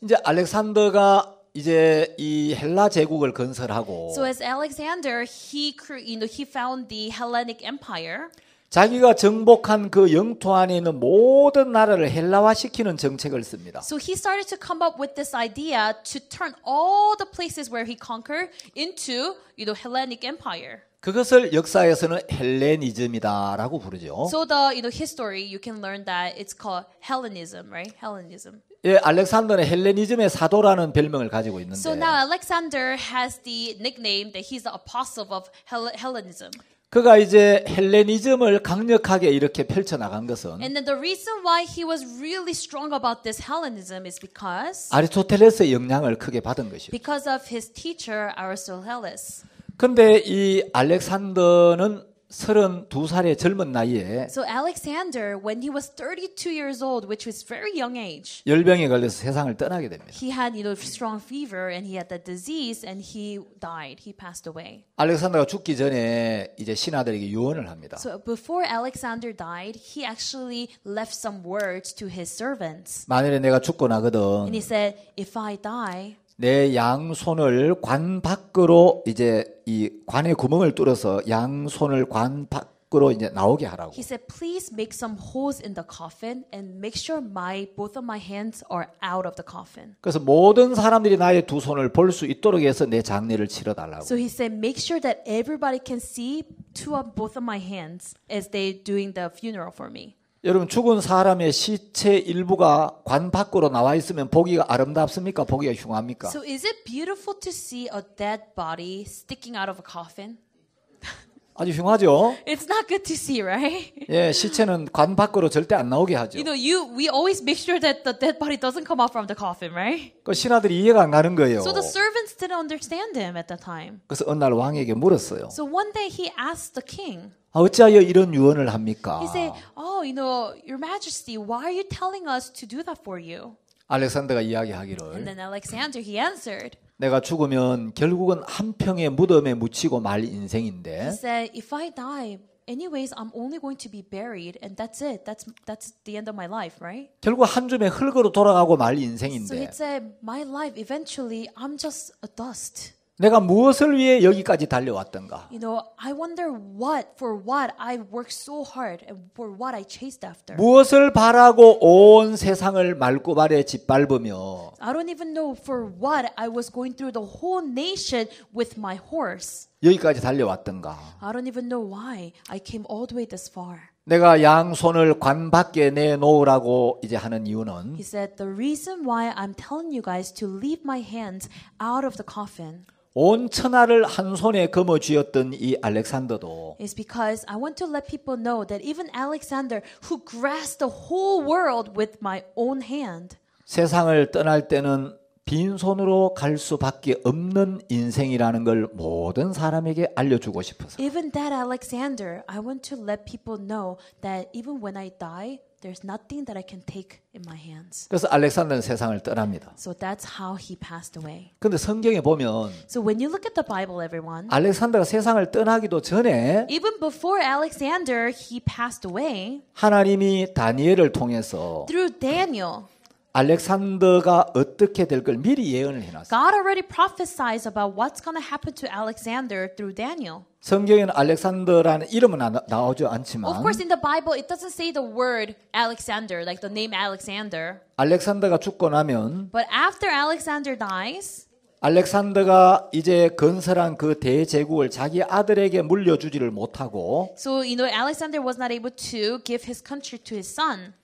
이제 알렉산더가 이제 이 헬라 제국을 건설하고 So as Alexander, he cre- you know, he found the Hellenic empire. 자기가 정복한 그 영토 안에 있는 모든 나라를 헬라화시키는 정책을 씁니다. So he started to come up with this idea to turn all the places where he conquered into, you know, Hellenic empire. 그것을 역사에서는 헬레니즘이다라고 부르죠. So the you know history you can learn that it's called Hellenism, right? Hellenism. 예, 알렉산더는 헬레니즘의 사도라는 별명을 가지고 있는데. So now Alexander has the nickname that he's the apostle of Hellenism. 그가 이제 헬레니즘을 강력하게 이렇게 펼쳐 나간 것은 And then the reason why he was really strong about this Hellenism is because 아리스토텔레스의 영향을 크게 받은 것이죠. Because of his teacher Aristoteles. 근데 이 알렉산더는 32살의 젊은 나이에 So Alexander when he was 32 years old which was very young age 열병에 걸려서 세상을 떠나게 됩니다. He had you know strong fever and he had that disease and he died. He passed away. 알렉산더가 죽기 전에 이제 신하들에게 유언을 합니다. So before Alexander died, he actually left some words to his servants. 만일에 내가 죽고 나거든 And he said if I die 내 양손을 관 밖으로 이제 이 관의 구멍을 뚫어서 양손을 관 밖으로 이제 나오게 하라고. He said, please make some holes in the coffin and make sure my both of my hands are out of the coffin. 그래서 모든 사람들이 나의 두 손을 볼 수 있도록 해서 내 장례를 치러 달라고. So he said, make sure that everybody can see two of both of my hands as they doing the funeral for me. 여러분 죽은 사람의 시체 일부가 관 밖으로 나와 있으면 보기가 아름답습니까? 보기가 흉합니까? So is it beautiful to see a dead body sticking out of a coffin? 아주 흉하죠. It's not good to see, right? 예, 시체는 관 밖으로 절대 안 나오게 하죠. You know, you we always make sure that the dead body doesn't come out from the coffin, right? 그 신하들이 이해가 안 가는 거예요. So the servants didn't understand him at the time. 그래서 어느 날 왕에게 물었어요. So one day he asked the king. 어찌하여 이런 유언을 합니까? He said, "Oh, you know, Your Majesty, why are you telling us to do that for you?" 알렉산더가 And 이야기하기를 then Alexander he answered, 내가 죽으면 결국은 한 평의 무덤에 묻히고 말 인생인데 he said, "If I die, anyways, I'm only going to be buried, and that's it. That's that's the end of my life, right?" 결국 한 줌의 흙으로 돌아가고 말 So he 인생인데 said, "My life eventually, I'm just a dust." 내가 무엇을 위해 여기까지 달려왔던가? You know, I wonder what for what I worked so hard and for what I chased after. 무엇을 바라고 온 세상을 말꼬발에 짓밟으며 I don't even know for what I was going through the whole nation with my horse. 여기까지 달려왔던가? I don't even know why I came all the way this far. 내가 양손을 관 밖에 내놓으라고 이제 하는 이유는 He said the reason why I'm telling you guys to leave my hands out of the coffin. 온 천하를 한 손에 거머 쥐었던 이 알렉산더도 is because I want to let people know that even Alexander who grasped the whole world with my own hand 세상을 떠날 때는 빈손으로 갈 수밖에 없는 인생이라는 걸 모든 사람에게 알려주고 싶어서. Even that Alexander, I want to let people know that even when I die, There's nothing that I can take in my hands. 그래서 알렉산더는 세상을 떠납니다. So that's how he passed away. 근데 성경에 보면 So when you look at the Bible everyone 알렉산더가 세상을 떠나기도 전에 Even before Alexander he passed away 하나님이 다니엘을 통해서 Through Daniel 알렉산더가 어떻게 될 걸 미리 예언을 해놨어요. God already prophesies about what's going to happen to Alexander through Daniel. 성경에는 알렉산더라는 이름은 나, 나오지 않지만 Of course in the Bible it doesn't say the word Alexander like the name Alexander. 알렉산더가 죽고 나면 But after Alexander dies 알렉산더가 이제 건설한 그 대제국을 자기 아들에게 물려주지를 못하고 So you know Alexander was not able to give his country to his son.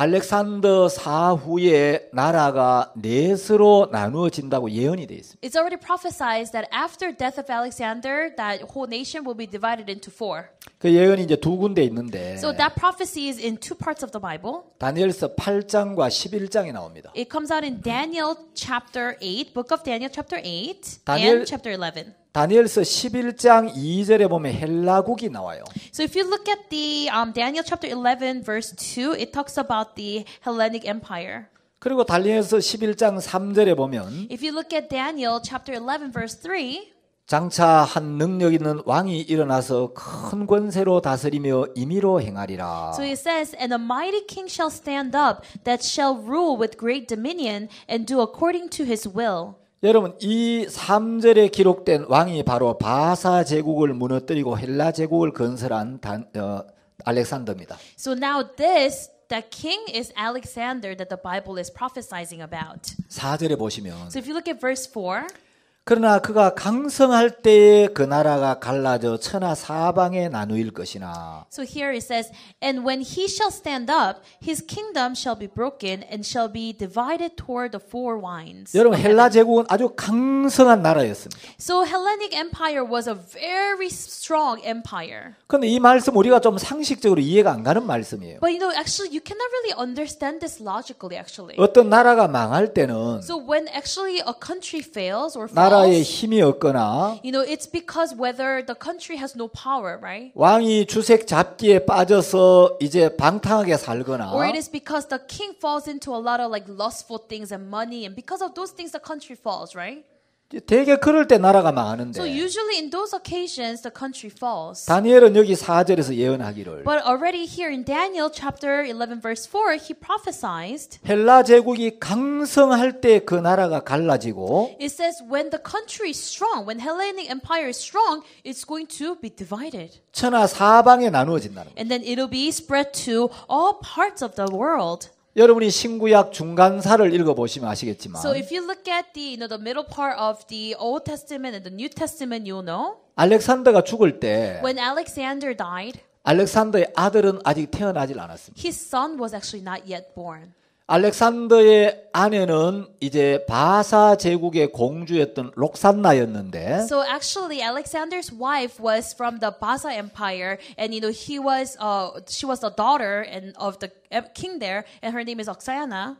알렉산더 사후에 나라가 넷으로 나누어진다고 예언이 돼 있습니다. It's already prophesied that after death of Alexander, that whole nation will be divided into four. 그 예언이 이제 두 군데 있는데. So that prophecy is in two parts of the Bible. 다니엘서 8장과 11장이 나옵니다. It comes out in Daniel chapter 8, book of Daniel chapter 8 다니엘, and chapter 11. 다니엘서 11장 2절에 보면 헬라국이 나와요. So if you look at the um, Daniel chapter 11 verse 2, it talks about the Hellenic Empire. 그리고 다니엘서 11장 3절에 보면 If you look at Daniel chapter 11 verse 3, 장차 한 능력 있는 왕이 일어나서 큰 권세로 다스리며 임의로 행하리라. So it says, and a mighty king shall stand up that shall rule with great dominion and do according to his will. 여러분 이 3절에 기록된 왕이 바로 바사 제국을 무너뜨리고 헬라 제국을 건설한 단, 어, 알렉산더입니다. So now this the king is Alexander that the Bible is prophesying about. 4절에 보시면 So if you look at verse 4 그러나 그가 강성할 때에 그 나라가 갈라져 천하 사방에 나누일 것이나. So here it says, and when he shall stand up, his kingdom shall be broken and shall be divided toward the four winds. 여러분 헬라 제국은 아주 강성한 나라였습니다. So Hellenic Empire was a very strong empire. 근데 이 말씀 우리가 좀 상식적으로 이해가 안 가는 말씀이에요. But you know, actually, you cannot really understand this logically. Actually. 어떤 나라가 망할 때는. So when actually a country fails or falls. 나라에 힘이 없거나 you know, it's because whether the country has no power, right? 왕이 주색 잡기에 빠져서 이제 방탕하게 살거나 or it is because the king falls into a lot of like lustful things and money and because of those things the country falls, right? 되게 그럴 때 나라가 망하는데. So usually in those occasions the country falls. 다니엘은 여기 4절에서 예언하기를. But already here in Daniel chapter 11 verse 4 he prophesied. 헬라 제국이 강성할 때 그 나라가 갈라지고. It says when the country is strong, when Hellenic empire is strong, it's going to be divided. 천하 사방에 나누어진다는. And then it'll be spread to all parts of the world. 여러분이 신구약 중간사를 읽어 보시면 아시겠지만 So if you look at the you know the middle part of the Old Testament and the New Testament you'll know 알렉산더가 죽을 때 when Alexander died 알렉산더의 아들은 아직 태어나질 않았습니다. his son was actually not yet born. 알렉산더의 아내는 이제 바사 제국의 공주였던 록산나였는데 So actually Alexander's wife was from the Basa empire and you know he was uh, she was the daughter and of the king there and her name is Oksana.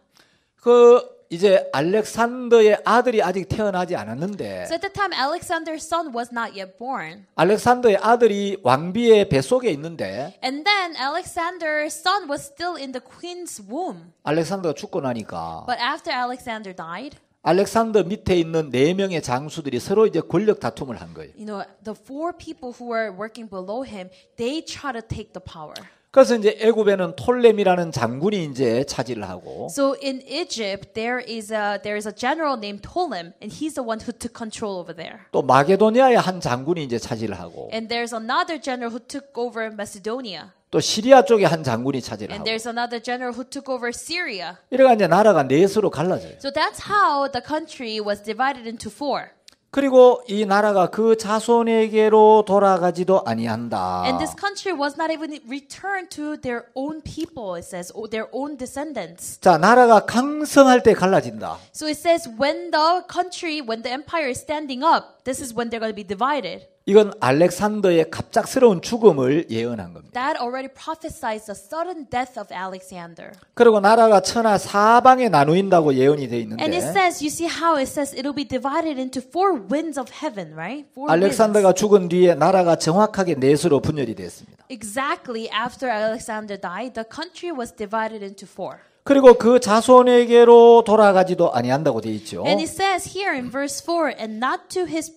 그 이제 알렉산더의 아들이 아직 태어나지 않았는데 So at the time Alexander's son was not yet born. 알렉산더의 아들이 왕비의 뱃속에 있는데 And then Alexander's son was still in the queen's womb. 알렉산더가 죽고 나니까 But after Alexander died, 알렉산더 밑에 있는 네 명의 장수들이 서로 이제 권력 다툼을 한 거예요. you know, the four people who were working below him, they try to take the power. 그래서 이제 애굽에는 톨렘이라는 장군이 이제 차지를 하고. So in Egypt there is a there is a general named Ptolemy and he's the one who took control over there. 또 마게도니아의 한 장군이 이제 차지를 하고. And there's another general who took over Macedonia. 또 시리아 쪽에 한 장군이 차지를 하고. And there's another general who took over Syria. 이래가 이제 나라가 넷으로 갈라져요. So that's how the country was divided into four. 그리고 이 나라가 그 자손에게로 돌아가지도 아니한다. And this country was not even returned to their own people. It says their own descendants. 자, 나라가 강성할 때 갈라진다. So it says when the country, when the empire is standing up, this is when they're going to be divided. 이건 알렉산더의 갑작스러운 죽음을 예언한 겁니다. That already prophesied the sudden death of Alexander. 그리고 나라가 천하 사방에 나누인다고 예언이 돼 있는데. And it says, you see how it says it'll be divided into four winds of heaven, right? Four 알렉산더가 winds. 죽은 뒤에 나라가 정확하게 넷으로 분열이 됐습니다. Exactly after Alexander died, the country was divided into four. 그리고 그 자손에게로 돌아가지도 아니한다고 돼 있죠. And it says here in verse 4 and not to his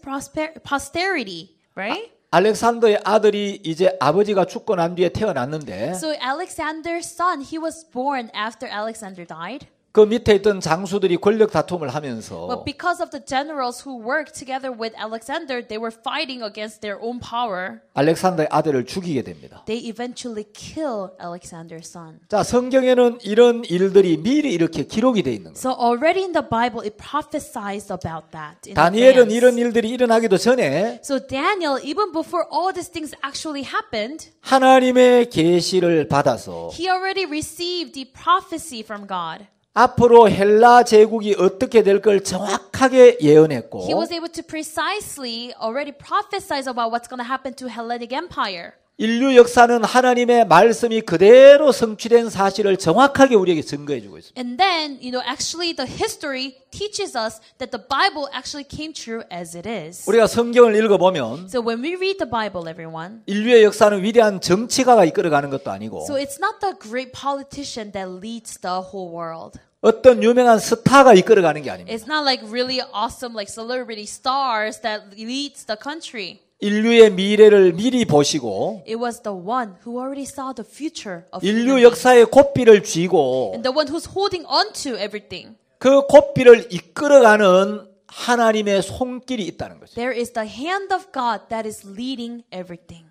posterity right? 알렉산더의 아들이 이제 아버지가 죽고 난 뒤에 태어났는데. So Alexander's son, he was born after Alexander died. 그 밑에 있던 장수들이 권력 다툼을 하면서 But because of the generals who worked together with Alexander, they were fighting against their own power. 알렉산더의 아들을 죽이게 됩니다. They eventually kill Alexander's son. 자, 성경에는 이런 일들이 미리 이렇게 기록이 돼 있는 거예요. So already in the Bible it prophesies about that. In 다니엘은 advance. 이런 일들이 일어나기도 전에 So Daniel even before all these things actually happened 하나님의 계시를 받아서 He already received the prophecy from God. 앞으로 헬라 제국이 어떻게 될 걸 정확하게 예언했고 He was able to precisely already prophesize about what's going to happen to Hellenic Empire. 인류 역사는 하나님의 말씀이 그대로 성취된 사실을 정확하게 우리에게 증거해 주고 있습니다. And then, you know, actually the history teaches us that the Bible actually came true as it is. 우리가 성경을 읽어 보면 So when we read the Bible everyone 인류의 역사는 위대한 정치가가 이끌어가는 것도 아니고 So it's not the great politician that leads the whole world. 어떤 유명한 스타가 이끌어가는 게 아닙니다. It's not like really awesome like celebrity stars that leads the country. 인류의 미래를 미리 보시고 It was the one who already saw the future of 인류 역사의 고삐를 쥐고 and the one who's holding on to everything. 그 고삐를 이끌어가는 하나님의 손길이 있다는 거죠. There is the hand of God that is leading everything.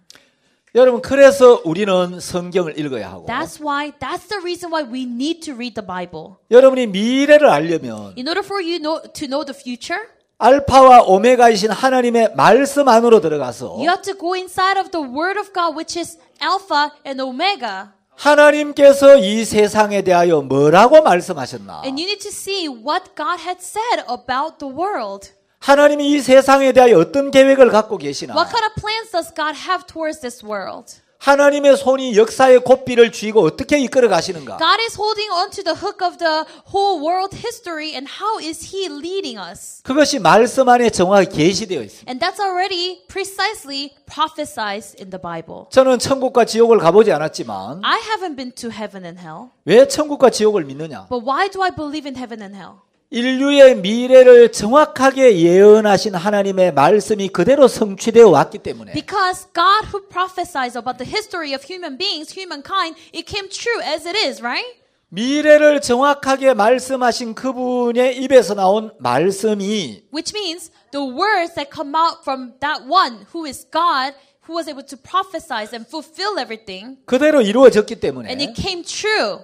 여러분 그래서 우리는 성경을 읽어야 하고. That's why that's the reason why we need to read the Bible. 여러분이 미래를 알려면 In order for you know, to know the future 알파와 오메가이신 하나님의 말씀 안으로 들어가서 You have to go inside of the word of God which is alpha and omega. 하나님께서 이 세상에 대하여 뭐라고 말씀하셨나? And you need to see what God had said about the world. 하나님이 이 세상에 대하여 어떤 계획을 갖고 계시나? What kind of plans does God have towards this world? 하나님의 손이 역사의 고삐를 쥐고 어떻게 이끌어 가시는가? God is holding onto the hook of the whole world history and how is he leading us? 그것이 말씀 안에 정확히 계시되어 있습니다. And that's already precisely prophesied in the Bible. 저는 천국과 지옥을 가보지 않았지만 I haven't been to heaven and hell. 왜 천국과 지옥을 믿느냐? But why do I believe in heaven and hell? 인류의 미래를 정확하게 예언하신 하나님의 말씀이 그대로 성취되어 왔기 때문에 Because God who prophesies about the history of human beings, humankind, it came true as it is, right? 미래를 정확하게 말씀하신 그분의 입에서 나온 말씀이 Which means the words that come out from that one who is God who was able to prophesy and fulfill everything 그대로 이루어졌기 때문에 And it came true.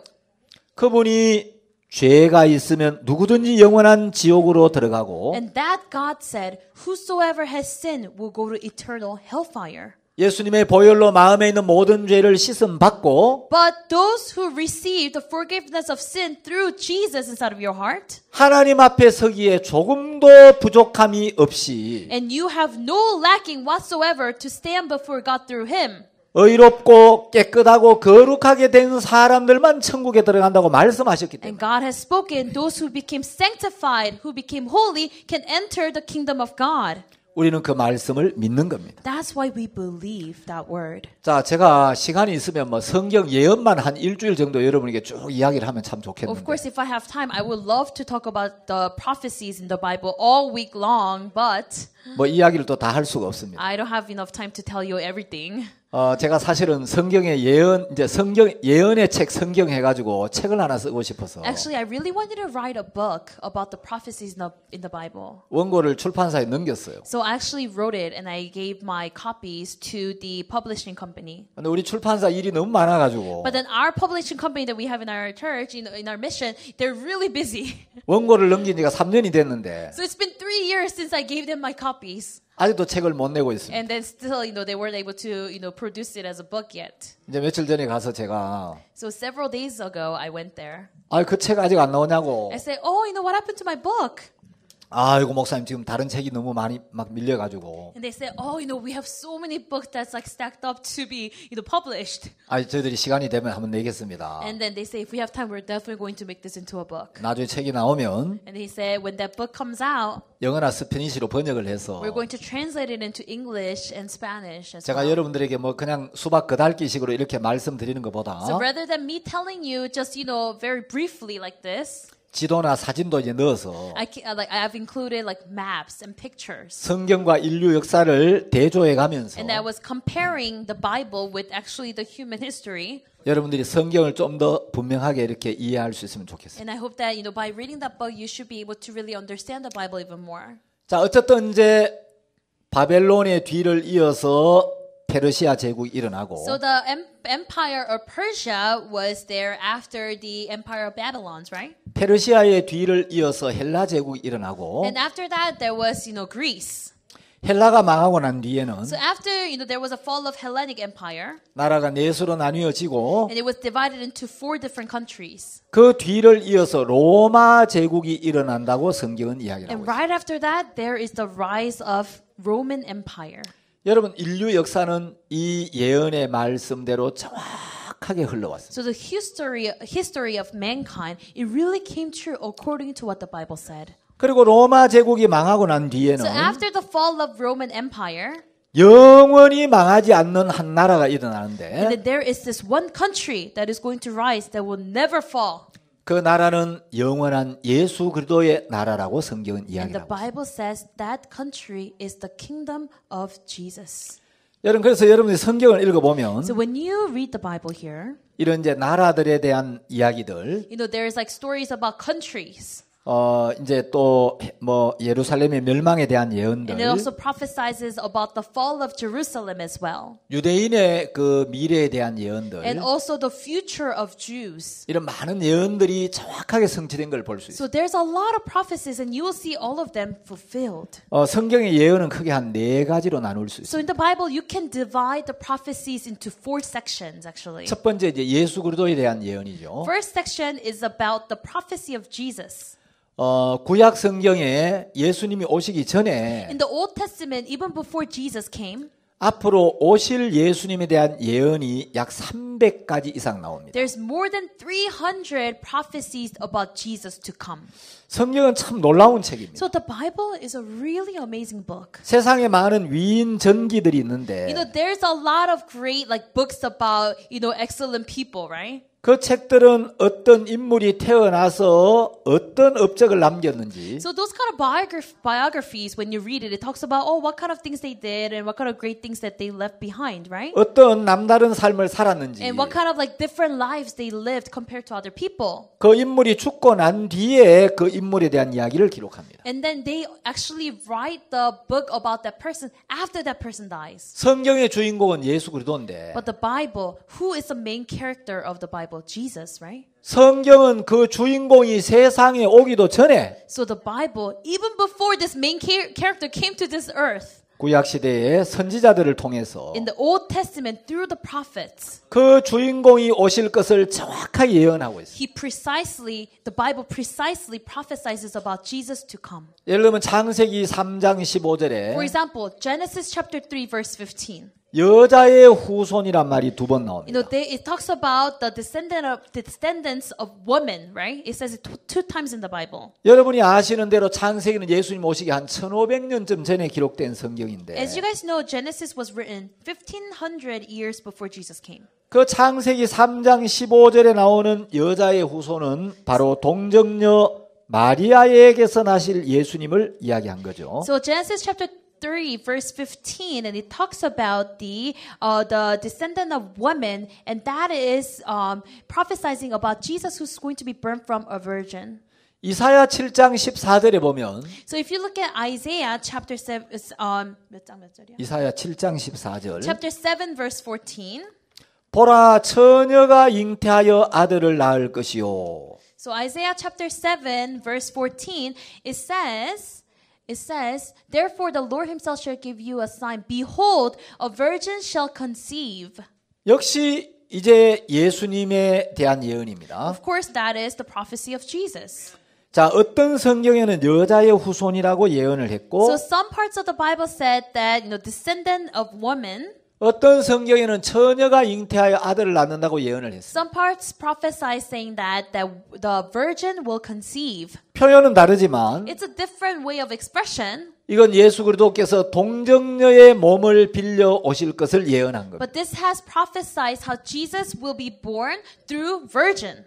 그분이 죄가 있으면 누구든지 영원한 지옥으로 들어가고 And that God said, whosoever has sinned will go to eternal hellfire. 예수님의 보혈로 마음에 있는 모든 죄를 씻음 받고 But those who receive the forgiveness of sin through Jesus inside of your heart 하나님 앞에 서기에 조금도 부족함이 없이 And you have no lacking whatsoever to stand before God through him 의롭고 깨끗하고 거룩하게 된 사람들만 천국에 들어간다고 말씀하셨기 때문에. And God has spoken those who became sanctified, who became holy can enter the kingdom of God. 우리는 그 말씀을 믿는 겁니다. That's why we believe that word. 자, 제가 시간이 있으면 뭐 성경 예언만 한 일주일 정도 여러분에게 쭉 이야기를 하면 참 좋겠는데. Of course, if I have time, I would love to talk about the prophecies in the Bible all week long, but 뭐 이야기를 또 다 할 수가 없습니다. I don't have enough time to tell you everything. 어, 제가 사실은 성경의 예언 이제 성경 예언의 책 성경 해가지고 책을 하나 쓰고 싶어서. Actually, I really wanted to write a book about the prophecies in the, in the Bible. 원고를 출판사에 넘겼어요. So I actually wrote it and I gave my copies to the publishing company. 근데 우리 출판사 일이 너무 많아가지고. But then our publishing company that we have in our church, in, in our mission, they're really busy. 원고를 넘긴 지가 3년이 됐는데. So it's been 3 years since I gave them my copy. copies. 아직도 책을 못 내고 있습니다. And then still, you know, they weren't able to, you know, produce it as a book yet. 이제 며칠 전에 가서 제가 So several days ago, I went there. 아그책 아직 안 나오냐고. I said, oh, you know, what happened to my book? 아, 이거 목사님 지금 다른 책이 너무 많이 막 밀려 가지고. And they say, "Oh, you know, we have so many books that's like stacked up to be, you know, published." 아, 저희들이 시간이 되면 한번 내겠습니다. And then they say, "If we have time, we're definitely going to make this into a book." 나중에 책이 나오면 And he said, "When that book comes out, 영어나 스페니시로 번역을 해서 We're going to translate it into English and Spanish as 제가 well. 여러분들에게 뭐 그냥 수박 그달기식으로 이렇게 말씀드리는 것보다 So rather than me telling you just, you know, very briefly like this 지도나 사진도 이제 넣어서 I, like, I've included like maps and pictures. 성경과 인류 역사를 대조해 가면서 And I was comparing the Bible with actually the human history. 여러분들이 성경을 좀 더 분명하게 이렇게 이해할 수 있으면 좋겠어요. And I hope that you know by reading that book you should be able to really understand the Bible even more. 자, 어쨌든 이제 바벨론의 뒤를 이어서 페르시아 제국이 일어나고 So the empire of Persia was there after the empire of Babylon, right? 페르시아의 뒤를 이어서 헬라 제국이 일어나고 And after that there was, you know, Greece. 헬라가 망하고 난 뒤에는 So after, you know, there was a fall of Hellenic empire 나라가 네수로 나뉘어지고 and it was divided into four different countries. 그 뒤를 이어서 로마 제국이 일어난다고 성경은 이야기하고 And right after that there is the rise of Roman empire. 여러분 인류 역사는 이 예언의 말씀대로 정확하게 흘러왔습니다. So the history history of mankind it really came true according to what the Bible said. 그리고 로마 제국이 망하고 난 뒤에는 so after the fall of Roman Empire 영원히 망하지 않는 한 나라가 일어나는데 there is this one country that is going to rise that will never fall. 그 나라는 영원한 예수 그리스도의 나라라고 성경은 And the 이야기하고 있습니다. Bible says that country is the kingdom of Jesus. 여러분 그래서 여러분이 성경을 읽어보면 So when you read the Bible here, 이런 이제 나라들에 대한 이야기들 you know there is like stories about countries. 어 이제 또 뭐 예루살렘의 멸망에 대한 예언들. And it also prophesies about the fall of Jerusalem as well. 유대인의 그 미래에 대한 예언들. And also the future of Jews. 이런 많은 예언들이 정확하게 성취된 걸 볼 수 있어요. So there's a lot of prophecies and you will see all of them fulfilled. 어 성경의 예언은 크게 한 네 가지로 나눌 수 있어요. So in the Bible you can divide the prophecies into four sections actually. 첫 번째 이제 예수 그리스도에 대한 예언이죠. First section is about the prophecy of Jesus. 어, 구약 성경에 예수님이 오시기 전에 In the Old Testament, even before Jesus came, 앞으로 오실 예수님에 대한 예언이 약 300가지 이상 나옵니다. there's more than 300 prophecies about Jesus to come. 성경은 참 놀라운 책입니다. So the Bible is a really amazing book. 세상에 많은 위인 전기들이 You know, 있는데 there's a lot of great like books about, you know, excellent people, right? 그 책들은 어떤 인물이 태어나서 어떤 업적을 남겼는지. So those kind of biograph- biographies, when you read it, it talks about oh what kind of things they did and what kind of great things that they left behind, right? 어떤 남다른 삶을 살았는지. And what kind of like different lives they lived compared to other people. 그 인물이 죽고 난 뒤에 그 인물에 대한 이야기를 기록합니다. And then they actually write the book about that person after that person dies. 성경의 주인공은 예수 그리스도인데. But the Bible, who is the main character of the Bible? example, Jesus, right? 성경은 그 주인공이 세상에 오기도 전에 So the Bible, even before this main char- character came to this earth, 구약 시대의 선지자들을 통해서 in the Old Testament through the prophets, 그 주인공이 오실 것을 정확하게 예언하고 있어요. he precisely, the Bible precisely prophesizes about Jesus to come. 예를 들면 창세기 3장 For 15절에 example, Genesis chapter 3 verse 15. 여자의 후손이란 말이 두 번 나옵니다. You know, they, it talks about the descendant of the descendants of women, right? It says it two times in the Bible. 여러분이 아시는 대로 창세기는 예수님 오시기 한 1,500년쯤 전에 기록된 성경인데. As you guys know, Genesis was written 1,500 years before Jesus came. 그 창세기 3장 15절에 나오는 여자의 후손은 바로 동정녀 마리아에게서 나실 예수님을 이야기한 거죠. So Genesis chapter 3 verse 15 and it talks about the uh, the descendant of woman and that is um, prophesying about Jesus who's going to be born from a virgin. 이사야 7장 14절에 보면 So if you look at Isaiah chapter 7 um, 몇장몇 절이야? 이사야 7장 14절 Chapter 7 verse 14 보라 처녀가 잉태하여 아들을 낳을 것이요 So Isaiah chapter 7 verse 14 it says it says, Therefore the Lord himself shall give you a sign. Behold, a virgin shall conceive. 역시 이제 예수님에 대한 예언입니다. Of course, that is the prophecy of Jesus. 자, 어떤 성경에는 여자의 후손이라고 예언을 했고 So some parts of the Bible said that, you know, descendant of woman. 어떤 성경에는 처녀가 잉태하여 아들을 낳는다고 예언을 했어요. Some parts prophesy saying that that the virgin will conceive. 표현은 다르지만 It's a different way of expression. 이건 예수 그리스도께서 동정녀의 몸을 빌려 오실 것을 예언한 겁니다. But this has prophesied how Jesus will be born through virgin.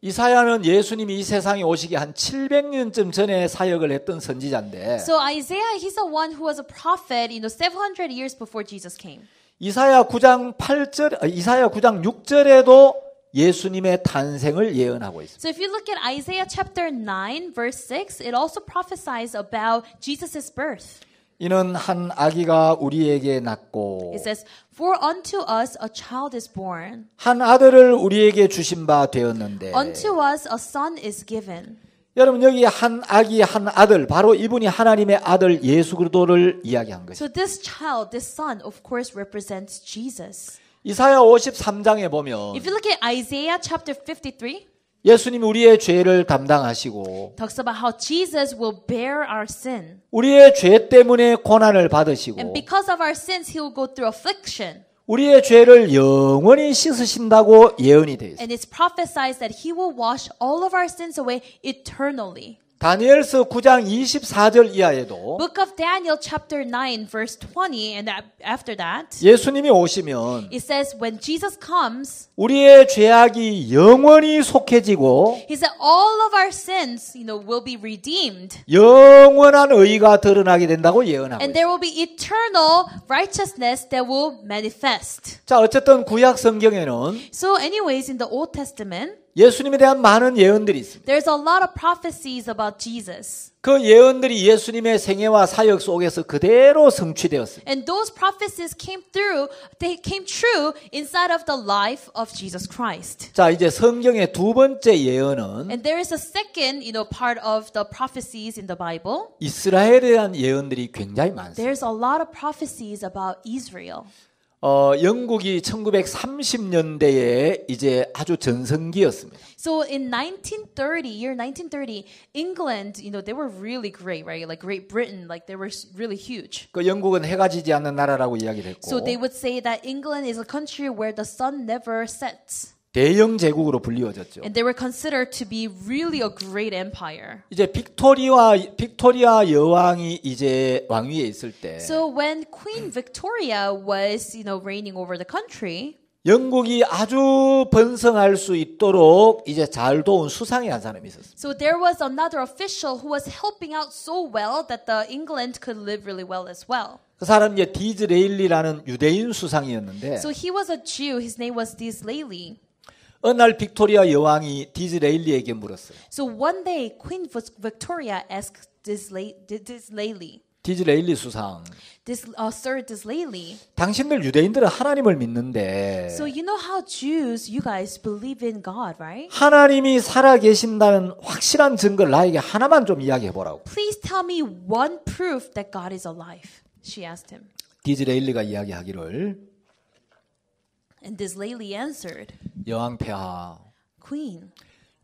이사야는 예수님이 이 세상에 오시기 한 700년쯤 전에 사역을 했던 선지자인데. So Isaiah he's the one who was a prophet, you know, 700 years before Jesus came. 이사야 9장 8절 이사야 9장 6절에도 예수님의 탄생을 예언하고 있습니다. So if you look at Isaiah chapter 9 verse 6, it also prophesies about Jesus's birth. 이는 한 아기가 우리에게 낳고 It says, For unto us a child is born. 한 아들을 우리에게 주신 바 되었는데 Unto us a son is given. 여러분 여기 한 아기 한 아들 바로 이분이 하나님의 아들 예수 그리스도를 이야기한 거죠. So this child, this son of course represents Jesus. 이사야 53장에 보면 If you look at Isaiah chapter 53 예수님이 우리의 죄를 담당하시고 talks about how Jesus will bear our sin. 우리의 죄 때문에 고난을 받으시고 And because of our sins he will go through affliction. 우리의 죄를 영원히 씻으신다고 예언이 되어 있습니다. And it's prophesied that he will wash all of our sins away eternally. 다니엘서 9장 24절 이하에도 Book of Daniel chapter 9 verse 20 and after that 예수님이 오시면 it says when Jesus comes 우리의 죄악이 영원히 속해지고 he said all of our sins you know will be redeemed 영원한 의가 드러나게 된다고 예언하고 and there will be eternal righteousness that will manifest 자 어쨌든 구약 성경에는 so anyways in the Old Testament 예수님에 대한 많은 예언들이 있습니다. There's a lot of prophecies about Jesus. 그 예언들이 예수님의 생애와 사역 속에서 그대로 성취되었습니다. And those prophecies came through, they came true inside of the life of Jesus Christ. 자, 이제 성경의 두 번째 예언은 And there is a second, you know, part of the prophecies in the Bible. 이스라엘에 대한 예언들이 굉장히 많습니다. There's a lot of prophecies about Israel. 어, 영국이 1930년대에 이제 아주 전성기였습니다. So in 1930, year 1930, England, you know, they were really great, right? Like Great Britain, like they were really huge. 그 영국은 해가 지지 않는 나라라고 이야기를 했고. So they would say that England is a country where the sun never sets. 대영 제국으로 불리워졌죠. And they were considered to be really a great empire. 이제 빅토리아 빅토리아 여왕이 이제 왕위에 있을 때 So when Queen Victoria was, you know, reigning over the country, 영국이 아주 번성할 수 있도록 이제 잘 도운 수상이 한 사람이 있었어요. So there was another official who was helping out so well that the England could live really well as well. 그 사람 이제 디즈레일리라는 유대인 수상이었는데 So he was a Jew. His name was Disraeli. 어느 날 빅토리아 여왕이 디즈레일리에게 물었어요. So one day Queen Victoria asked Disraeli. 디즈레일리 수상. Dis, uh, Sir Disraeli. 당신들 유대인들은 하나님을 믿는데. So you know how Jews, you guys believe in God, right? 하나님이 살아계신다는 확실한 증거를 나에게 하나만 좀 이야기해 보라고. Please tell me one proof that God is alive. She asked him. 디즈레일리가 이야기하기를. And this lady answered, 여왕폐하 Queen,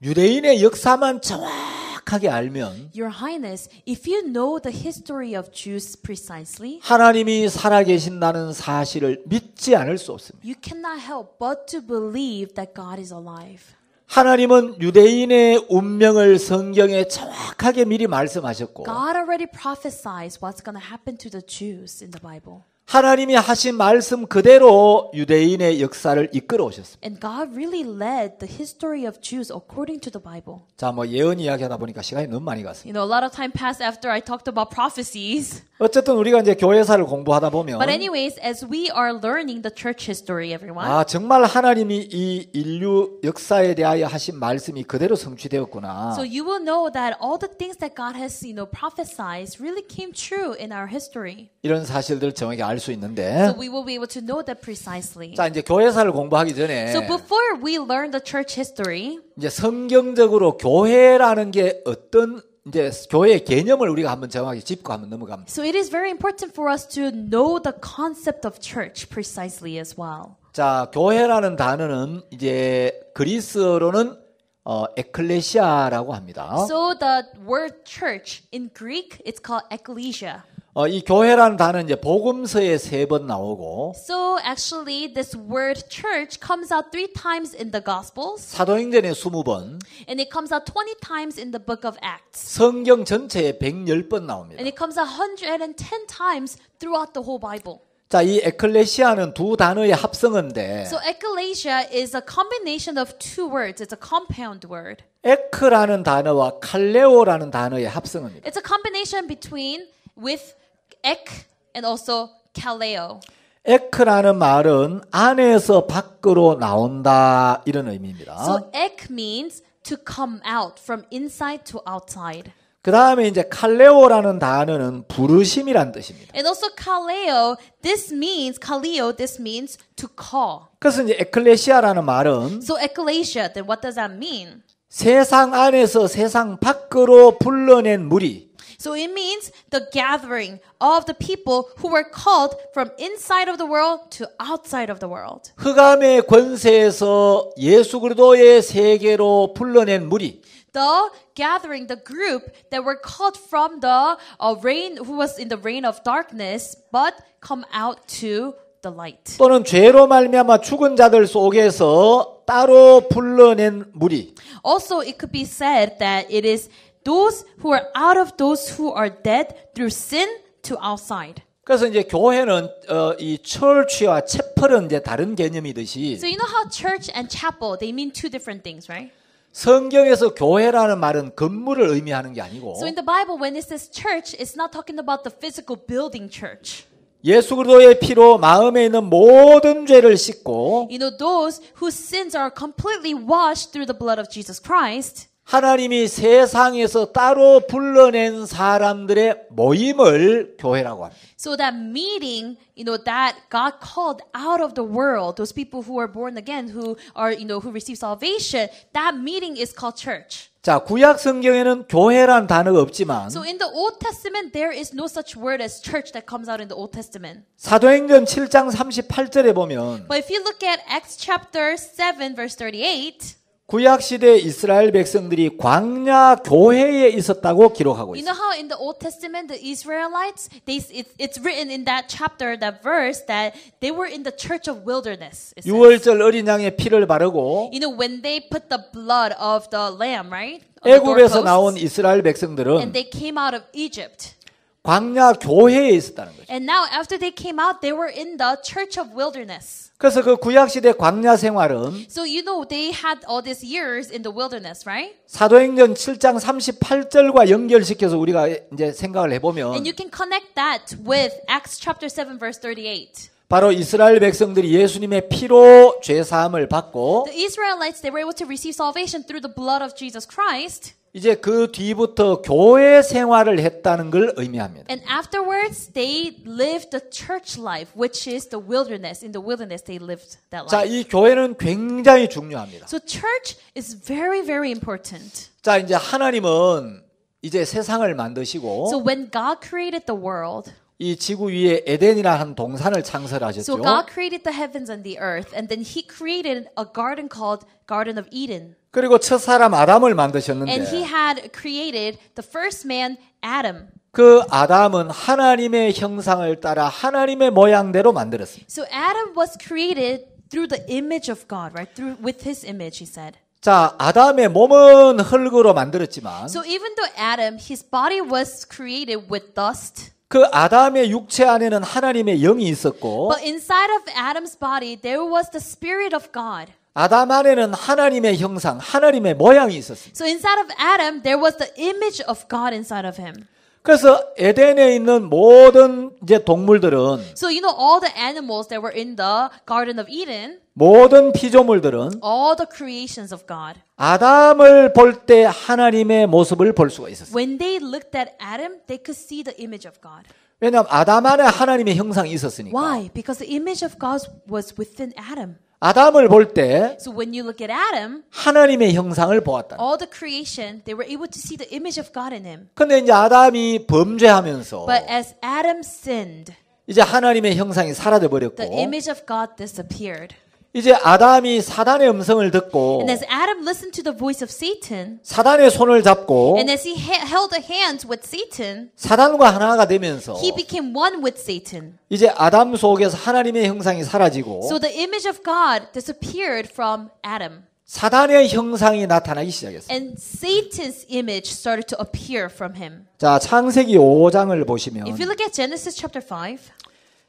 유대인의 역사만 정확하게 알면 Your Highness, if you know the history of Jews precisely, 하나님이 살아계신다는 사실을 믿지 않을 수 없습니다. you cannot help but to believe that God is alive. 하나님은 유대인의 운명을 성경에 정확하게 미리 말씀하셨고 God already prophesied what's going to happen to the Jews in the Bible. 하나님이 하신 말씀 그대로 유대인의 역사를 이끌어 오셨습니다. And God really led the history of Jews according to the Bible. 자, 뭐 예언 이야기하다 보니까 시간이 너무 많이 갔어요. You know, a lot of time passed after I talked about prophecies. 어쨌든 우리가 이제 교회사를 공부하다 보면 But anyways, as we are learning the church history, everyone. 아, 정말 하나님이 이 인류 역사에 대하여 하신 말씀이 그대로 성취되었구나. So you will know that all the things that God has, you know, prophesied really came true in our history. 이런 사실들 정확히 알 알수 있는데. So we will be able to know that precisely. 자, 이제 교회사를 공부하기 전에 So before we learn the church history, 이제 성경적으로 교회라는 게 어떤 이제 교회의 개념을 우리가 한번 정확히 짚고 한번 넘어갑니다. So it is very important for us to know the concept of church precisely as well. 자, 교회라는 단어는 이제 그리스어로는 어, 에클레시아라고 합니다. So the word church in Greek it's called ecclesia. 어, 이 교회라는 단어는 이제 복음서에 세 번 나오고 So actually this word church comes out three times in the gospels 사도행전에 20번 and it comes out 20 times in the book of Acts. 성경 전체에 110번 나옵니다. And it comes out 110 times throughout the whole Bible. 자, 이 에클레시아는 두 단어의 합성어인데 So ecclesia is a combination of two words. It's a compound word. 에크라는 단어와 칼레오라는 단어의 합성어입니다. It's a combination between with ek and also kaleo. ek라는 말은 안에서 밖으로 나온다 이런 의미입니다. So ek means to come out from inside to outside. 그 다음에 이제 칼레오라는 단어는 부르심이란 뜻입니다. And also kaleo, this means kaleo, this means to call. 그래서 이제 에클레시아라는 말은 So ecclesia, then what does that mean? 세상 안에서 세상 밖으로 불러낸 무리. So it means the gathering of the people who were called from inside of the world to outside of the world. 흑암의 권세에서 예수 그리스도의 세계로 불러낸 무리. the gathering, the group that were called from the uh, who was in the reign of darkness, but come out to the light. 또는 죄로 말미암아 죽은 자들 속에서 따로 불러낸 무리. Also, it could be said that it is those who are out of those who are dead through sin to outside. 그래서 이제 교회는 어, 이 church와 chapel은 이제 다른 개념이듯이. So you know how church and chapel they mean two different things, right? 성경에서 교회라는 말은 건물을 의미하는 게 아니고. So in the Bible when it says church, it's not talking about the physical building church. 예수 그리스도의 피로 마음에 있는 모든 죄를 씻고. You know those whose sins are completely washed through the blood of Jesus Christ. 하나님이 세상에서 따로 불러낸 사람들의 모임을 교회라고 합니다. So that meeting, you know, that God called out of the world, those people who are born again, who are, you know, who receive salvation, that meeting is called church. 자, 구약 성경에는 교회란 단어가 없지만 So in the Old Testament there is no such word as church that comes out in the Old Testament. 사도행전 7장 38절에 보면 But if you look at Acts chapter 7 verse 38 구약 시대 이스라엘 백성들이 광야 교회에 있었다고 기록하고 있어요. You know how in the Old Testament the Israelites they it's, it's written in that chapter that verse that they were in the church of wilderness. 유월절 어린 양의 피를 바르고 You know when they put the blood of the lamb, right? 애굽에서 나온 이스라엘 백성들은 And they came out of Egypt. 광야 교회에 있었다는 거죠. And now after they came out, they were in the church of wilderness. 그래서 그 구약 시대 광야 생활은 So you know they had all these years in the wilderness, right? 사도행전 7장 38절과 연결시켜서 우리가 이제 생각을 해 보면 And you can connect that with Acts chapter 7 verse 38. 바로 이스라엘 백성들이 예수님의 피로 죄 사함을 받고 The Israelites they were able to receive salvation through the blood of Jesus Christ. 이제 그 뒤부터 교회 생활을 했다는 걸 의미합니다. And afterwards they lived the church life which is the wilderness in the wilderness they lived that life. 자, 이 교회는 굉장히 중요합니다. So church is very very important. 자, 이제 하나님은 이제 세상을 만드시고 So when God created the world 이 지구 위에 에덴이라는 동산을 창설하셨죠. So God created the heavens and the earth and then he created a garden called Garden of Eden. 그리고 첫 사람 아담을 만드셨는데 And he had created the first man Adam. 그 아담은 하나님의 형상을 따라 하나님의 모양대로 만들었습니다. So Adam was created through the image of God, right? Through with his image he said. 자, 아담의 몸은 흙으로 만들었지만 So even though Adam his body was created with dust 그 아담의 육체 안에는 하나님의 영이 있었고 But inside of Adam's body there was the spirit of God. 아담 안에는 하나님의 형상, 하나님의 모양이 있었습니다. So inside of Adam there was the image of God inside of him. 그래서 에덴에 있는 모든 이제 동물들은 So you know all the animals that were in the garden of Eden 모든 피조물들은 all the creations of God 아담을 볼 때 하나님의 모습을 볼 수가 있었어요. when they looked at Adam they could see the image of God. 왜냐하면 아담 안에 하나님의 형상이 있었으니까. Why? Because the image of God was within Adam. 아담을 볼때 so when you look at Adam, 하나님의 형상을 보았다. All the creation, they were able to see the image of God in him. 근데 이제 아담이 범죄하면서 But as Adam sinned, 이제 하나님의 형상이 사라져 버렸고 the image of God disappeared. 이제 아담이 사단의 음성을 듣고 And as Adam listened to the voice of Satan, 사단의 손을 잡고 and as he held hands with Satan, 사단과 하나가 되면서 he became one with Satan. 이제 아담 속에서 하나님의 형상이 사라지고 So the image of God disappeared from Adam. 사단의 형상이 나타나기 시작했어요. And Satan's image started to appear from him. 자, 창세기 5장을 보시면 If you look at Genesis chapter 5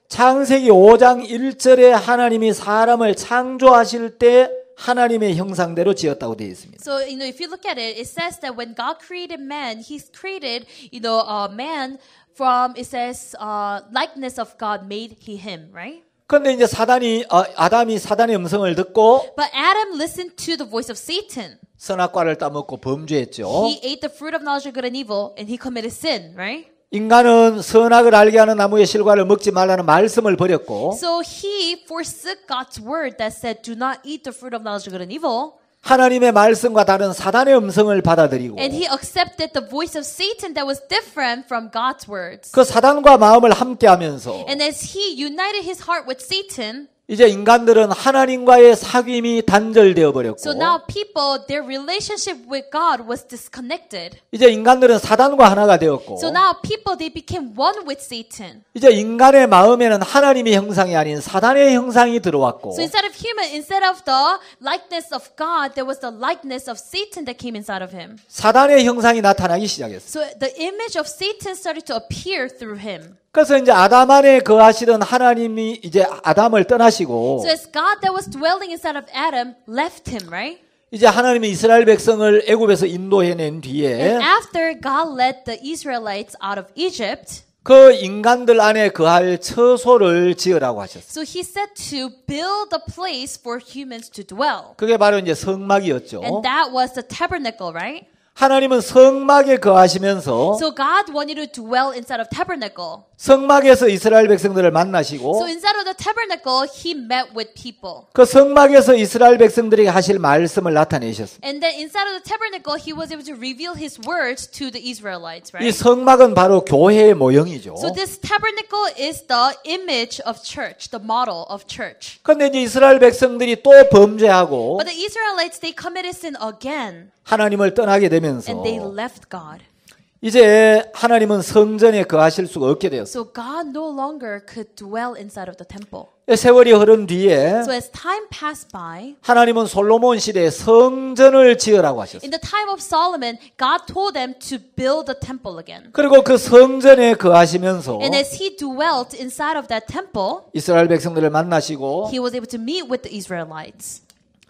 창세기 5장 1절에 하나님이 사람을 창조하실 때 하나님의 형상대로 지었다고 되어 있습니다. So you know if you look at it, it says that when God created man, He's created you know a man from it says uh, likeness of God made he him, right? 그런데 이제 사단이 어, 아담이 사단의 음성을 듣고 But Adam listened to the voice of Satan. 선악과를 따먹고 범죄했죠. He ate the fruit of knowledge of good and evil, and he committed sin, right? 인간은 선악을 알게 하는 나무의 실과를 먹지 말라는 말씀을 버렸고 So he forsook God's word that said do not eat the fruit of knowledge of good and evil. 하나님의 말씀과 다른 사단의 음성을 받아들이고 And he accepted the voice of Satan that was different from God's words. 그 사단과 마음을 함께 하면서 And as he united his heart with Satan 이제 인간들은 하나님과의 사귐이 단절되어 버렸고 so now people, their relationship with God was disconnected. 이제 인간들은 사단과 하나가 되었고 so now people, they became one with Satan. 이제 인간의 마음에는 하나님의 형상이 아닌 사단의 형상이 들어왔고 so instead of human, instead of the likeness of God, there was the likeness of Satan that came inside of him. 사단의 형상이 나타나기 시작했어요. So the image of Satan started to appear through him. 그래서 이제 아담 안에 거하시던 하나님이 이제 아담을 떠나시고 So it's God that was dwelling inside of Adam left him, right? 이제 하나님이 이스라엘 백성을 애굽에서 인도해낸 뒤에 And after God led the Israelites out of Egypt, 그 인간들 안에 거할 처소를 지으라고 하셨어요. so he said to build a place for humans to dwell. 그게 바로 이제 성막이었죠. And that was the tabernacle, right? 하나님은 성막에 거하시면서 So God wanted to dwell inside of tabernacle. 성막에서 이스라엘 백성들을 만나시고 So inside of the tabernacle he met with people. 그 성막에서 이스라엘 백성들에게 하실 말씀을 나타내셨습니다. And then inside of the tabernacle he was able to reveal his words to the Israelites, right? 이 성막은 바로 교회의 모형이죠. So this tabernacle is the image of church, the model of church. 근데 이제 이스라엘 백성들이 또 범죄하고 But the Israelites they committed sin again. 하나님을 떠나게 되면서 And they left God. 이제 하나님은 성전에 거하실 수가 없게 되었어요. So God no longer could dwell inside of the temple. 세월이 흐른 뒤에 so as time passed by, 하나님은 솔로몬 시대에 성전을 지으라고 하셨어요. In the time of Solomon, God told them to build the temple again. 그리고 그 성전에 거하시면서 And as he dwelt inside of that temple, 이스라엘 백성들을 만나시고 he was able to meet with the Israelites.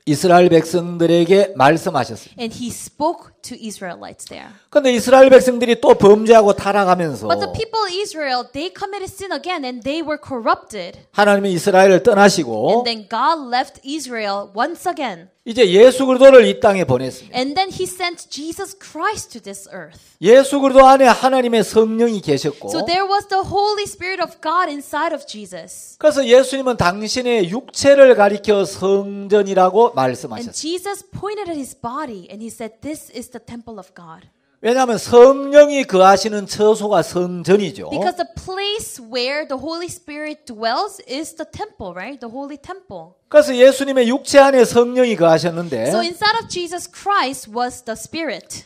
이스라엘 백성들에게 말씀하셨어요. And he spoke to Israelites there. 근데 이스라엘 백성들이 또 범죄하고 타락하면서 But the people Israel they committed sin again and they were corrupted. 하나님이 이스라엘을 떠나시고 And then God left Israel once again. 이제 예수 그리스도를 이 땅에 보냈습니다. And then he sent Jesus Christ to this earth. 예수 그리스도 안에 하나님의 성령이 계셨고 So there was the Holy Spirit of God inside of Jesus. 그래서 예수님은 당신의 육체를 가리켜 성전이라고 말씀하셨습니다. And Jesus pointed at his body and he said this is the temple of God. 왜냐하면 성령이 그하시는 처소가 성전이죠. Because the place where the Holy Spirit dwells is the temple, right? The holy temple. 그래서 예수님의 육체 안에 성령이 그하셨는데. So inside of Jesus Christ was the Spirit.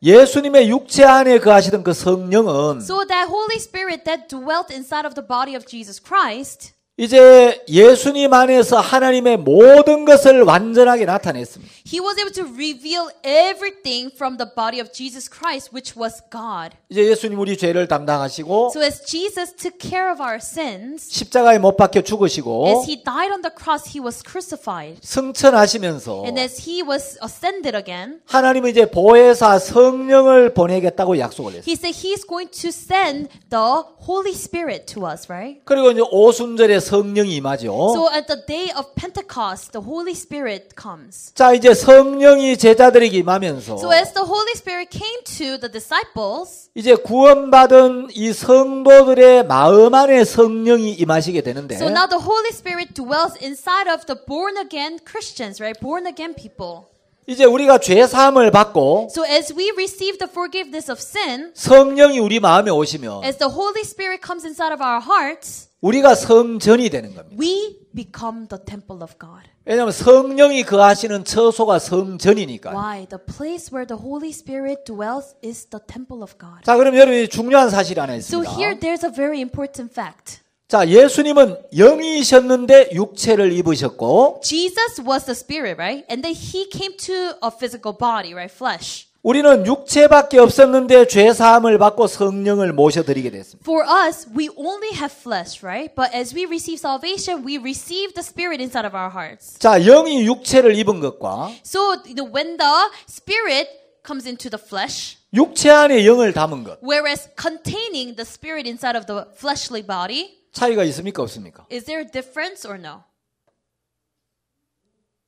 예수님의 육체 안에 그하시던 그 성령은 So that Holy Spirit that dwelt inside of the body of Jesus Christ 이제 예수님 안에서 하나님의 모든 것을 완전하게 나타냈습니다. He was able to reveal everything from the body of Jesus Christ, which was God. 이제 예수님 우리 죄를 담당하시고 So as Jesus took care of our sins, 십자가에 못 박혀 죽으시고 as he died on the cross, he was crucified. 승천하시면서 And as he was ascended again, 하나님은 이제 보혜사 성령을 보내겠다고 약속을 했어요. he said he's going to send the Holy Spirit to us, right? 그리고 이제 오순절에 성령이 임하죠. So at the day of Pentecost, the Holy Spirit comes. 자 이제 성령이 제자들에게 임하면서 So as the Holy Spirit came to the disciples 이제 구원받은 이 성도들의 마음 안에 성령이 임하시게 되는데 So now the Holy Spirit dwells inside of the born again Christians, right? Born again people. 이제 우리가 죄 사함을 받고 So as we receive the forgiveness of sin, 성령이 우리 마음에 오시면 as the Holy Spirit comes inside of our hearts, 우리가 성전이 되는 겁니다. we become the temple of God. 왜냐하면 성령이 거하시는 처소가 성전이니까. Why? The place where the Holy Spirit dwells is the temple of God. 자, 그럼 여러분이 중요한 사실 하나 있습니다. So here there's a very important fact. 자, 예수님은 영이셨는데 육체를 입으셨고 Jesus was the spirit, right? And then he came to a physical body, right? Flesh. 우리는 육체밖에 없었는데 죄 사함을 받고 성령을 모셔 드리게 됐습니다. For us, we only have flesh, right? But as we receive salvation, we receive the spirit inside of our hearts. 자, 영이 육체를 입은 것과 So the, when the spirit comes into the flesh, 육체 안에 영을 담은 것 whereas containing the spirit inside of the fleshly body, 차이가 있습니까 없습니까? is there a difference or no?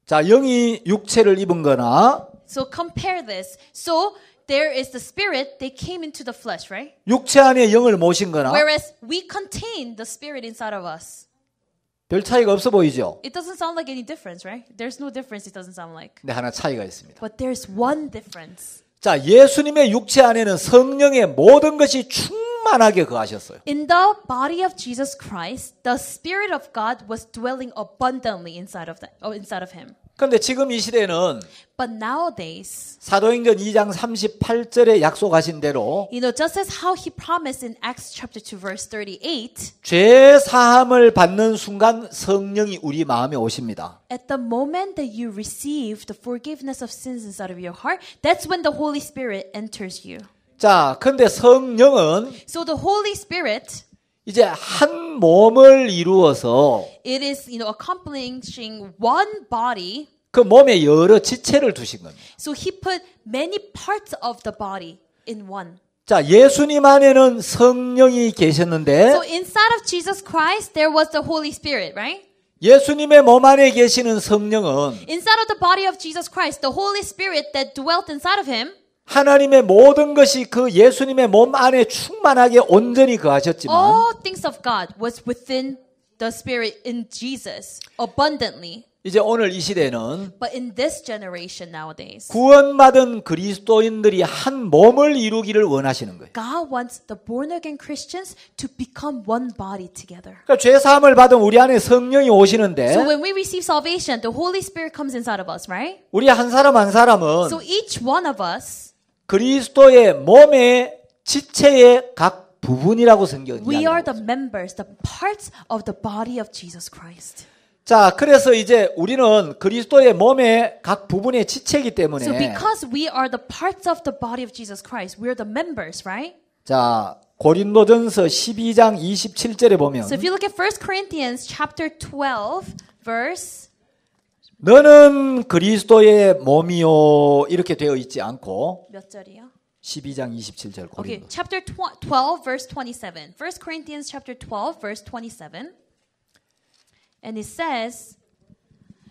자, 영이 육체를 입은 거나 So compare this. So there is the spirit they came into the flesh, right? 육체 안에 영을 모신 거나 Whereas we contain the spirit inside of us. 별 차이가 없어 보이죠? It doesn't sound like any difference, right? There's no difference it doesn't sound like. 하나 차이가 있습니다. But there's one difference. 자, 예수님의 육체 안에는 성령의 모든 것이 충만하게 거하셨어요. In the body of Jesus Christ, the spirit of God was dwelling abundantly inside of oh, inside of him. 근데 지금 이 시대는 But nowadays, 사도행전 2장 38절에 약속하신 대로 you know, just as how he promised in Acts chapter 2 verse 38, 죄 사함을 받는 순간 성령이 우리 마음에 오십니다. At the moment that you receive the forgiveness of sins inside of your heart, that's when the Holy Spirit enters you. 자, 근데 성령은 so the Holy Spirit 이제 한 몸을 이루어서 It is, you know, accomplishing one body. 그 몸에 여러 지체를 두신 겁니다. So he put many parts of the body in one. 자, 예수님 안에는 성령이 계셨는데 So inside of Jesus Christ there was the Holy Spirit, right? 예수님의 몸 안에 계시는 성령은 inside of the body of Jesus Christ, the Holy Spirit that dwelt inside of him 하나님의 모든 것이 그 예수님의 몸 안에 충만하게 온전히 그하셨지만 All things of God was within the spirit in Jesus abundantly. 이제 오늘 이 시대는 But in this generation nowadays, 구원받은 그리스도인들이 한 몸을 이루기를 원하시는 거예요. God wants the born again Christians to become one body together. 그러니까 죄 사함을 받은 우리 안에 성령이 오시는데 So when we receive salvation, the Holy Spirit comes inside of us, right? 우리 한 사람 한 사람은 So each one of us 그리스도의 몸의 지체의 각 부분이라고 성경이 We are the members, the parts of the body of Jesus Christ. 자, 그래서 이제 우리는 그리스도의 몸의 각 부분의 지체이기 때문에 So because we are the parts of the body of Jesus Christ, we are the members, right? 자, 고린도전서 12장 27절에 보면 So if you look at 1 Corinthians chapter 12 verse 너는 그리스도의 몸이요 이렇게 되어 있지 않고 몇 절이요? 12장 27절 고린도. Okay, chapter 12 verse 27. 1 Corinthians chapter 12 verse 27. And it says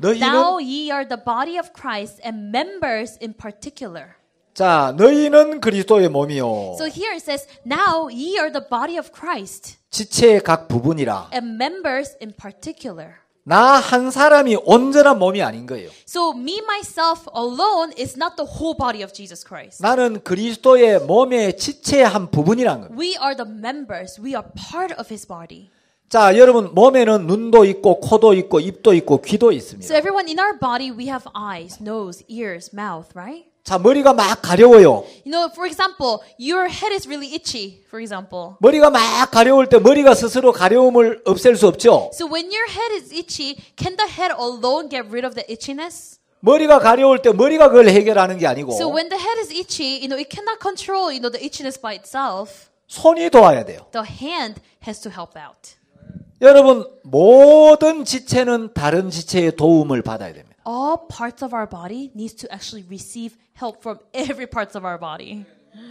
Now ye are the body of Christ and members in particular. 자, 너희는 그리스도의 몸이요. So here it says, now ye are the body of Christ. 지체의 각 부분이라. And members in particular. 나한 사람이 온전한 몸이 아닌 거예요. So me myself alone is not the whole body of Jesus Christ. 나는 그리스도의 몸의 지체의 한 부분이란 거예요. We are the members. We are part of his body. 자, 여러분 몸에는 눈도 있고 코도 있고 입도 있고 귀도 있습니다. So everyone in our body we have eyes, nose, ears, mouth, right? 자, 머리가 막 가려워요. You know, for example, your head is really itchy, for example. 머리가 막 가려울 때 머리가 스스로 가려움을 없앨 수 없죠. So when your head is itchy, can the head alone get rid of the itchiness? 머리가 가려울 때 머리가 그걸 해결하는 게 아니고 So when the head is itchy, you know, it cannot control, you know, the itchiness by itself. 손이 도와야 돼요. The hand has to help out. 여러분, 모든 지체는 다른 지체의 도움을 받아야 됩니다. All parts of our body needs to actually receive help from every parts of our body.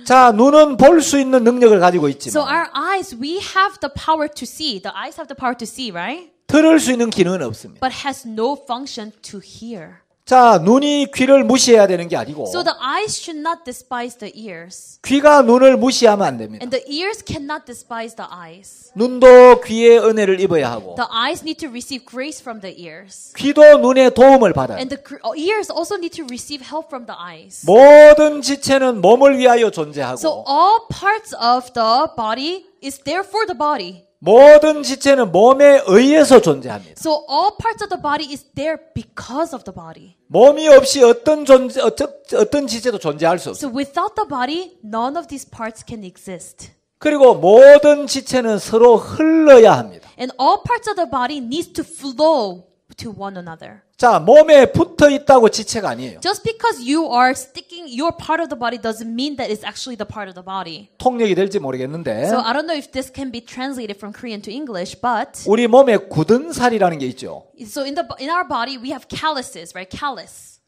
자, 눈은 볼 수 있는 능력을 가지고 있지만 So our eyes, we have the power to see. The eyes have the power to see, right? 들을 수 있는 기능은 없습니다. But has no function to hear. 자, 눈이 귀를 무시해야 되는 게 아니고 So the eyes should not despise the ears. 귀가 눈을 무시하면 안 됩니다. And the ears cannot despise the eyes. 눈도 귀의 은혜를 입어야 하고 The eyes need to receive grace from the ears. 귀도 눈의 도움을 받아요. And the gr- ears also need to receive help from the eyes. 모든 지체는 몸을 위하여 So 존재하고 all parts of the body is there for the body. 모든 지체는 몸에 의해서 존재합니다. So all parts of the body is there because of the body. 몸이 없이 어떤 존재 어떤, 어떤 지체도 존재할 수 없어요. So without the body, none of these parts can exist. 그리고 모든 지체는 서로 흘러야 합니다. And all parts of the body needs to flow to one another. 자, 몸에 붙어 있다고 지체가 아니에요. Just because you are sticking your part of the body doesn't mean that it's actually the part of the body. 통역이 될지 모르겠는데. So I don't know if this can be translated from Korean to English, but 우리 몸에 굳은 살이라는 게 있죠. So in the in our body we have calluses, right? Callus.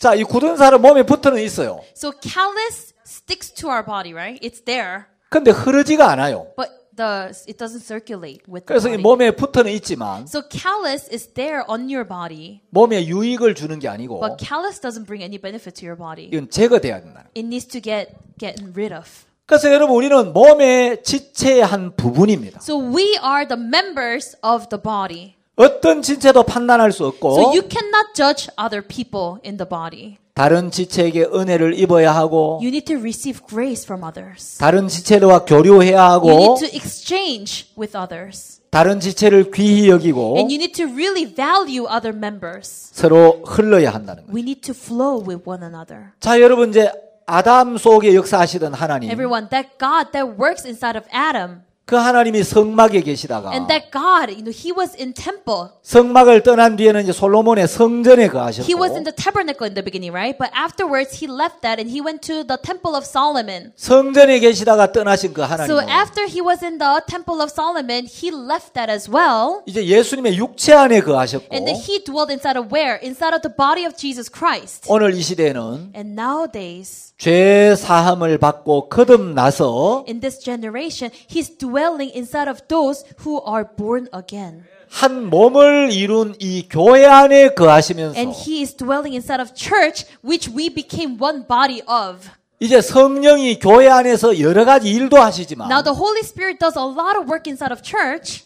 자, 이 굳은 살은 몸에 붙어는 있어요. So callus sticks to our body, right? It's there. 근데 흐르지가 않아요. But the it doesn't circulate with. 그래서 이 the body. 몸에 붙어는 있지만 So callus is there on your body, 몸에 유익을 주는 게 아니고 but callus doesn't bring any benefit to your body. 이건 제거돼야 된다. It needs to get gotten rid of. 그래서 여러분 우리는 몸의 지체의 한 부분입니다. So we are the members of the body. 어떤 지체도 판단할 수 없고 So you cannot judge other people in the body. 다른 지체에게 은혜를 입어야 하고 you need to receive grace from others. 다른 지체와 교류해야 하고 you need to exchange with others. 다른 지체를 귀히 여기고 And you need to really value other members. 서로 흘러야 한다는 거예요. We need to flow with one another. 자, 여러분 이제 아담 속에 역사하시던 하나님 Everyone, that God that works inside of Adam. 그 하나님이 성막에 계시다가 And that God, you know, he was in temple. 성막을 떠난 뒤에는 이제 솔로몬의 성전에 거하셨고 He was in the tabernacle in the beginning, right? But afterwards he left that and he went to the temple of Solomon. 성전에 계시다가 떠나신 그 하나님. So after he was in the temple of Solomon, he left that as well. 이제 예수님의 육체 안에 거하셨고 And he dwelled inside of where? Inside of the body of Jesus Christ. 오늘 이 시대에는 And nowadays 죄 사함을 받고 거듭나서 in this generation he's dwelling inside of those who are born again. 한 몸을 이룬 이 교회 안에 거하시면서 and he is dwelling inside of church which we became one body of. 이제 성령이 교회 안에서 여러 가지 일도 하시지만 Now the Holy Spirit does a lot of work inside of church.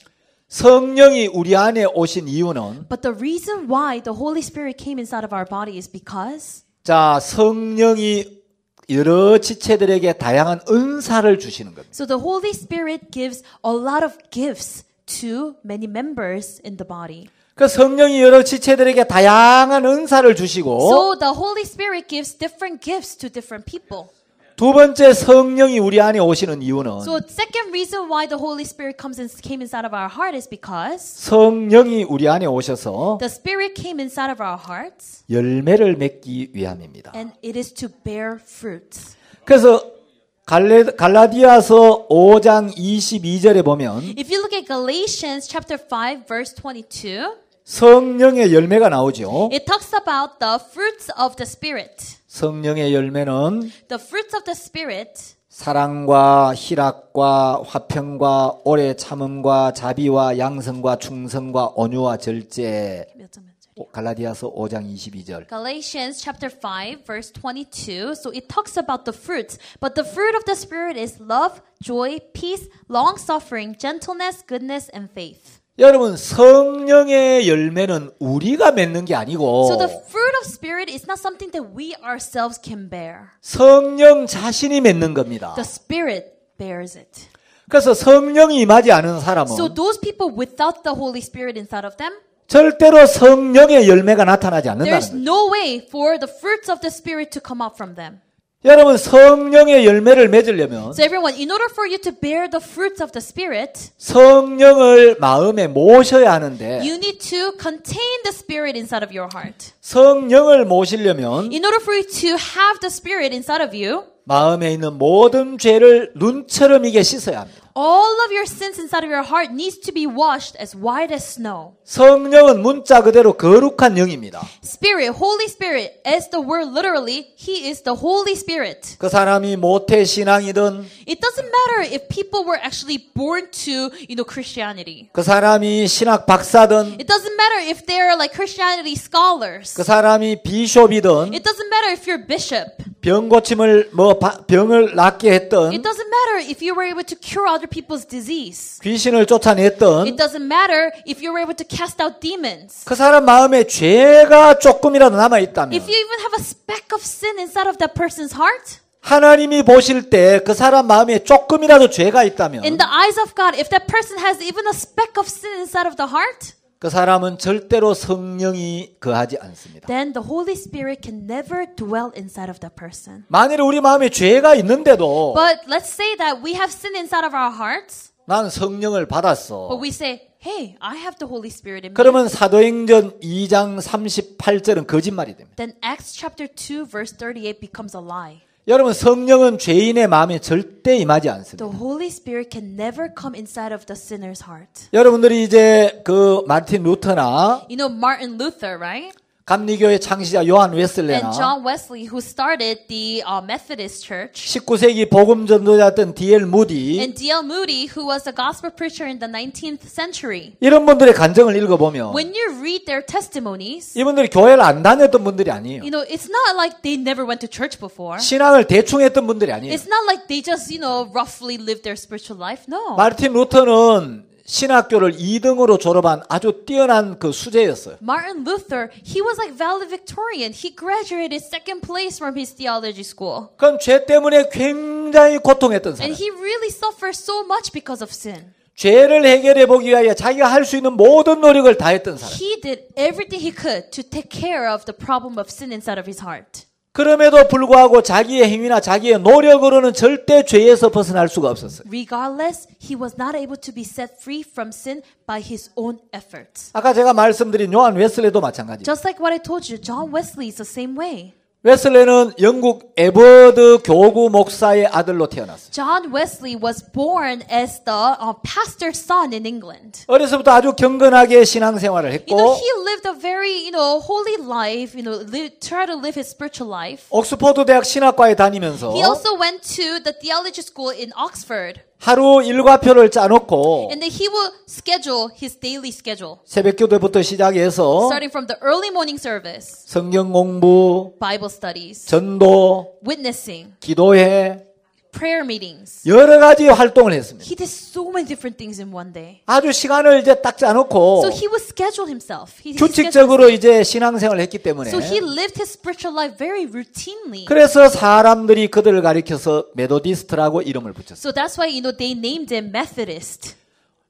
성령이 우리 안에 오신 이유는 But the reason why the Holy Spirit came inside of our body is because 자, 성령이 여러 지체들에게 다양한 은사를 주시는 겁니다. So the Holy Spirit gives a lot of gifts to many members in the body. 그 성령이 여러 지체들에게 다양한 은사를 주시고 So the Holy Spirit gives different gifts to different people. 두 번째 성령이 우리 안에 오시는 이유는 So second reason why the Holy Spirit comes and came inside of our heart is because 성령이 우리 안에 오셔서 the Spirit came inside of our hearts 열매를 맺기 위함입니다. and it is to bear fruit. 그래서 갈레, 갈라디아서 5장 22절에 보면 If you look at Galatians chapter 5 verse 22, 성령의 열매가 나오죠. it talks about the fruits of the spirit. 성령의 열매는 the fruits of the spirit 사랑과 희락과 화평과 오래 참음과 자비와 양성과 충성과 온유와 절제. 갈라디아서 5장 22절. Galatians chapter 5 verse 22. So it talks about the fruits, but the fruit of the spirit is love, joy, peace, long suffering, gentleness, goodness and faith. 여러분 성령의 열매는 우리가 맺는 게 아니고 So the fruit of spirit is not something that we ourselves can bear. 성령 자신이 맺는 겁니다. The spirit bears it. 그래서 성령이 임하지 않은 사람은 So those people without the Holy Spirit inside of them 절대로 성령의 열매가 나타나지 않는다는 There's 거예요. no way for the fruits of the spirit to come up from them. 여러분 성령의 열매를 맺으려면 So everyone, in order for you to bear the fruits of the Spirit, 성령을 마음에 모셔야 하는데 you need to contain the Spirit inside of your heart. 성령을 모시려면 In order for you to have the Spirit inside of you, 마음에 있는 모든 죄를 눈처럼 이게 씻어야 합니다. All of your sins inside of your heart needs to be washed as white as snow. 성령은 문자 그대로 거룩한 영입니다. Spirit, Holy Spirit, as the word literally, He is the Holy Spirit. 그 사람이 모태 신앙이든, It doesn't matter if people were actually born to, you know, Christianity. 그 사람이 신학 박사든, It doesn't matter if they're like Christianity scholars. 그 사람이 비숍이든, It doesn't matter if you're bishop. 병 고침을 뭐또 병을 낫게 했던 It doesn't matter if you were able to cure other people's disease. 귀신을 쫓아냈던 It doesn't matter if you were able to cast out demons. 그 사람 마음에 죄가 조금이라도 남아 있다면 If you even have a speck of sin inside of that person's heart. 하나님이 보실 때 그 사람 마음에 조금이라도 죄가 있다면 In the eyes of God, if that person has even a speck of sin inside of the heart. 그 사람은 절대로 성령이 거하지 않습니다. Then the Holy Spirit can never dwell inside of the person. 만일 우리 마음에 죄가 있는데도 But let's say that we have sin inside of our hearts. 난 성령을 받았어. But we say, "Hey, I have the Holy Spirit in me." 그러면 사도행전 2장 38절은 거짓말이 됩니다. Then Acts chapter 2 verse 38 becomes a lie. 여러분 성령은 죄인의 마음에 절대 임하지 않습니다. The Holy Spirit can never come inside of the sinner's heart. 여러분들이 이제 그 마틴 루터나 you know Martin Luther, right? 감리교의 창시자 요한 웨슬레나 Wesley, the, uh, Church, 19세기 복음 전도자였던 D.L. 무디 Moody, 이런 분들의 간증을 읽어보면 이분들이 교회를 안 다녔던 분들이 아니에요. You know, it's not like they never went to church before. 신앙을 대충 했던 분들이 아니에요. It's not like they just, you know, roughly lived their spiritual life. No. 마르틴 루터는 신학교를 2등으로 졸업한 아주 뛰어난 그 수재였어요. Martin Luther, he was like valedictorian. He graduated second place from his theology school. 그럼 죄 때문에 굉장히 고통했던 사람. And he really suffered so much because of sin. 죄를 해결해 보기 위하여 자기가 할 수 있는 모든 노력을 다했던 사람. He did everything he could to take care of the problem of sin inside of his heart. 그럼에도 불구하고 자기의 행위나 자기의 노력으로는 절대 죄에서 벗어날 수가 없었어요. Regardless, he was not able to be set free from sin by his own efforts. 아까 제가 말씀드린 요한 웨슬레도 마찬가지. Just like what I told you, John Wesley is the same way. 웨슬레는 영국 에버드 교구 목사의 아들로 태어났어요. John Wesley was born as the uh, pastor's son in England. 어려서부터 아주 경건하게 신앙생활을 했고 you know, he lived a very, you know, holy life, you know, live, tried to live his spiritual life. 옥스퍼드 대학 신학과에 다니면서 He also went to the theology school in Oxford. 하루 일과표를 짜놓고 And then he will schedule his daily schedule. 새벽 기도부터 시작해서 starting from the early morning service. 성경 공부, Bible studies, 전도, witnessing, 기도회, prayer meetings. 여러 가지 활동을 했습니다. He did so many different things in one day. 아주 시간을 이제 딱 짜놓고 So he was scheduled himself. He, 규칙적으로 이제 신앙생활을 했기 때문에 So he lived his spiritual life very routinely. 그래서 사람들이 그들을 가리켜서 메소디스트라고 이름을 붙였어요. So that's why you know they named him Methodist.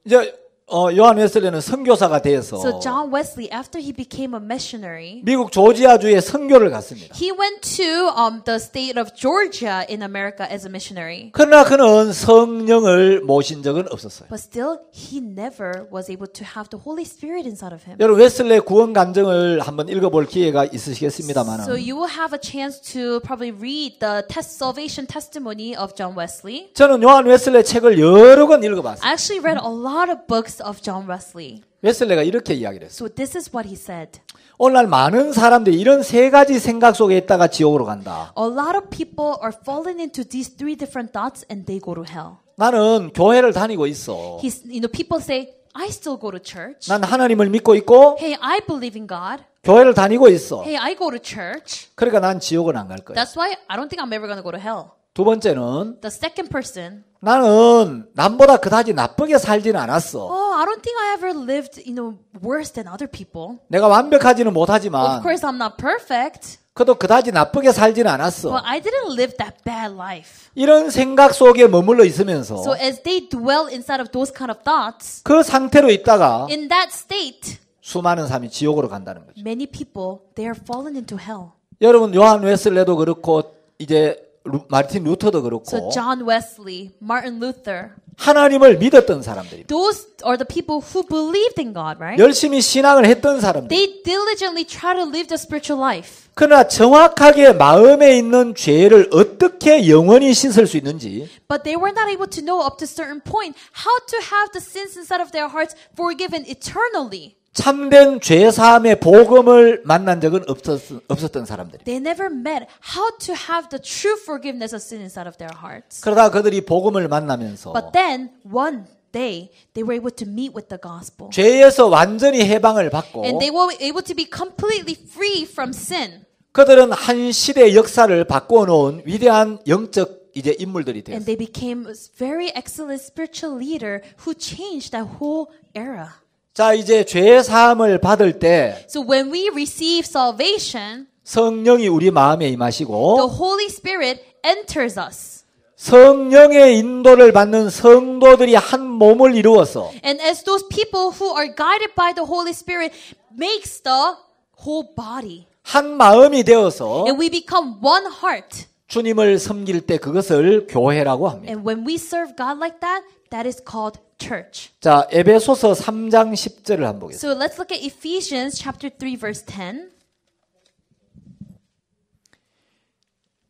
이제 어, 요한 웨슬리는 선교사가 되어서 so John Wesley, after he became a missionary, 미국 조지아주에 선교를 갔습니다. He went to um, the state of Georgia in America as a missionary. 그러나 그는 성령을 모신 적은 없었어요. But still, he never was able to have the Holy Spirit inside of him. 여러분 웨슬리의 구원 간증을 한번 읽어볼 기회가 있으시겠습니다만. So you will have a chance to probably read the test salvation testimony of John Wesley. 저는 요한 웨슬리의 책을 여러 권 읽어봤어요. I actually read a lot of books. words of John Wesley. 웨슬레가 이렇게 이야기를 했어요. So this is what he said. 오늘날 많은 사람들이 이런 세 가지 생각 속에 있다가 지옥으로 간다. A lot of people are falling into these three different thoughts and they go to hell. 나는 교회를 다니고 있어. He's, you know, people say, I still go to church. 난 하나님을 믿고 있고. Hey, I believe in God. 교회를 다니고 있어. Hey, I go to church. 그러니까 난 지옥은 안갈 거야. That's why I don't think I'm ever gonna go to hell. 두 번째는 The second person. 나는 남보다 그다지 나쁘게 살지는 않았어. Oh, I don't think I ever lived, you know, worse than other people. 내가 완벽하지는 Of 못하지만 course, I'm not perfect, 그래도 그다지 나쁘게 살지는 않았어. but I didn't live that bad life. 이런 생각 속에 머물러 있으면서 So as they dwell inside of those kind of thoughts, 그 상태로 있다가 in that state, 수많은 사람이 지옥으로 간다는 거죠. many people they are fallen into hell. 여러분 요한 웨슬레도 그렇고 이제 루, 마틴 루터도 그렇고 so John Wesley, Martin Luther, 하나님을 믿었던 사람들이 Those are the people who believed in God, right? 열심히 신앙을 했던 사람들 They diligently try to live the spiritual life. 그러나 정확하게 마음에 있는 죄를 어떻게 영원히 씻을 수 있는지 But they were not able to know up to certain point how to have the sins inside of their hearts forgiven eternally. 참된 죄 사함의 복음을 만난 적은 없었, 없었던 사람들이. They never met how to have the true forgiveness of sin inside of their hearts. 그러다 그들이 복음을 만나면서 But then one day they were able to meet with the gospel. 죄에서 완전히 해방을 받고 And they were able to be completely free from sin. 그들은 한 시대의 역사를 바꿔 놓은 위대한 영적 이제 인물들이 되었어요. And they became very excellent spiritual leader who changed that whole era. 자, 이제 죄 사함을 받을 때 So when we receive salvation, 성령이 우리 마음에 the 임하시고 Holy Spirit enters us. 성령의 인도를 받는 성도들이 한 몸을 이루어서 And as those people who are guided by the Holy Spirit makes the whole body. 한 마음이 되어서 And we become one heart. 주님을 섬길 때 그것을 교회라고 합니다. And when we serve God like that, that is called church. 자, 에베소서 3장 10절을 한번 보겠습니다. So let's look at Ephesians chapter 3 verse 10.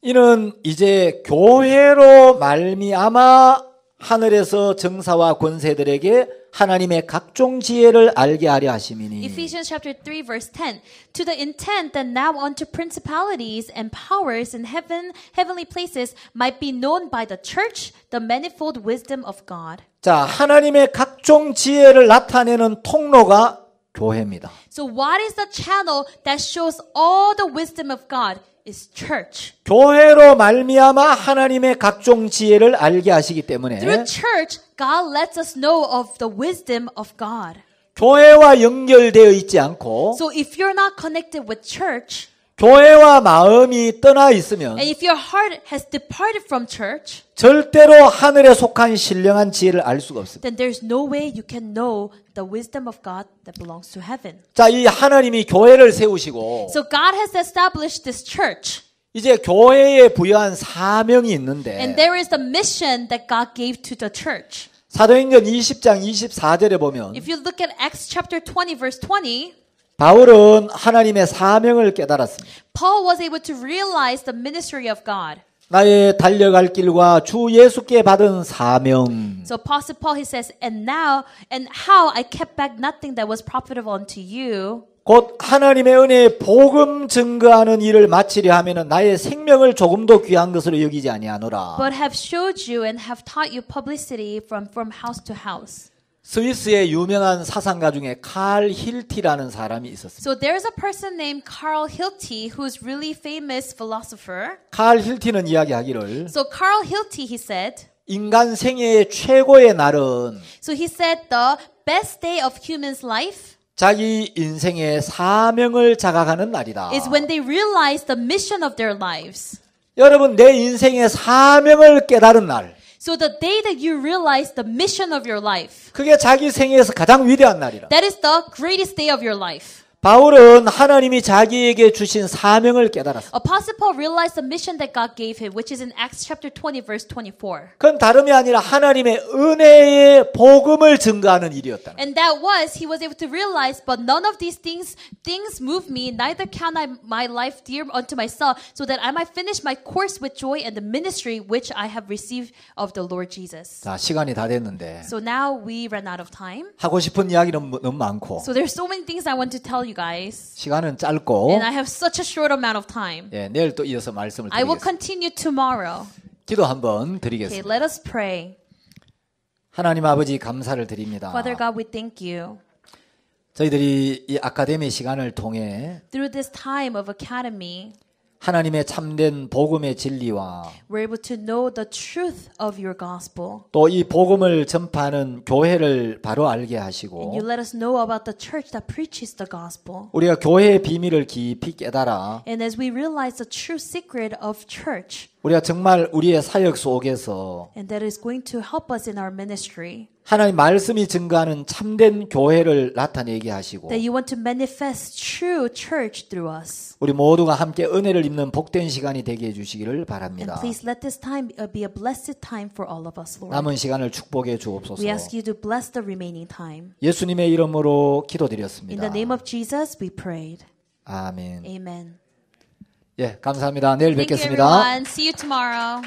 이는 이제 교회로 말미암아 하늘에서 정사와 권세들에게 하나님의 각종 지혜를 알게 하려 하심이니 Ephesians chapter 3 verse 10 To the intent that now unto principalities and powers in heaven heavenly places might be known by the church the manifold wisdom of God 자, 하나님의 각종 지혜를 나타내는 통로가 교회입니다. So what is the channel that shows all the wisdom of God? is church. 교회로 말미암아 하나님의 각종 지혜를 알게 하시기 때문에 Through church, God lets us know of the wisdom of God. 교회와 연결되어 있지 않고 So if you're not connected with church, 교회와 마음이 떠나 있으면 And if your heart has departed from church, 절대로 하늘에 속한 신령한 지혜를 알 수가 없습니다. then there's no way you can know the wisdom of God that belongs to heaven. 자, 이 하나님이 교회를 세우시고 So God has established this church, 이제 교회에 부여한 사명이 and 있는데 there is a mission that God gave to the church. 사도행전 20장 24절에 보면 If you look at Acts chapter 20 verse 20, 바울은 하나님의 사명을 깨달았습니다. Paul was able to realize the ministry of God. 나의 달려갈 길과 주 예수께 받은 사명. So Apostle Paul he says, and now and how I kept back nothing that was profitable unto you. 곧 하나님의 은혜의 복음 증거하는 일을 마치려 하면은 나의 생명을 조금도 귀한 것으로 여기지 아니하노라. But have showed you and have taught you publicity from from house to house. 스위스의 유명한 사상가 중에 칼 힐티라는 사람이 있었습니다. So there's a person named Carl Hilty who's really famous philosopher. 칼 힐티는 이야기하기를 So Carl Hilty he said 인간 생애의 최고의 날은 So he said the best day of human's life 자기 인생의 사명을 자각하는 날이다. is when they realize the mission of their lives. 여러분 내 인생의 사명을 깨달은 날 So the day that you realize the mission of your life. 그게 자기 생애에서 가장 위대한 날이라. That is the greatest day of your life. 바울은 하나님이 자기에게 주신 사명을 깨달았어. Apostle Paul realized the mission that God gave him, which is in Acts chapter 20 verse 24. 그건 다름이 아니라 하나님의 은혜의 복음을 증가하는 일이었다. And that was he was able to realize, but none of these things things move me, neither count I my life dear unto myself, so that I might finish my course with joy and the ministry which I have received of the Lord Jesus. 자 시간이 다 됐는데. So now we ran out of time. 하고 싶은 이야기는 너무 많고. So there's so many things I want to tell you. you guys. 시간은 짧고. And I have such a short amount of time. 예, 내일 또 이어서 말씀을 드리겠습니다. I will continue tomorrow. 기도 한번 드리겠습니다. Okay, let us pray. 하나님 아버지 감사를 드립니다. Father God, we thank you. 저희들이 이 아카데미 시간을 통해 through this time of academy 하나님의 참된 복음의 진리와 또 이 복음을 전파하는 교회를 바로 알게 하시고 우리가 교회의 비밀을 깊이 깨달아 우리가 정말 우리의 사역 속에서 And that is going to help us in our ministry. 하나님 말씀이 증거하는 참된 교회를 나타내게 하시고 That you want to manifest true church through us. 우리 모두가 함께 은혜를 입는 복된 시간이 되게 해 주시기를 바랍니다. And please let this time be a blessed time for all of us, Lord. 남은 시간을 축복해 주옵소서. We ask you to bless the remaining time. 예수님의 이름으로 기도드렸습니다. In the name of Jesus we prayed. 아멘. Amen. 예, 감사합니다. 내일 뵙겠습니다. See you tomorrow.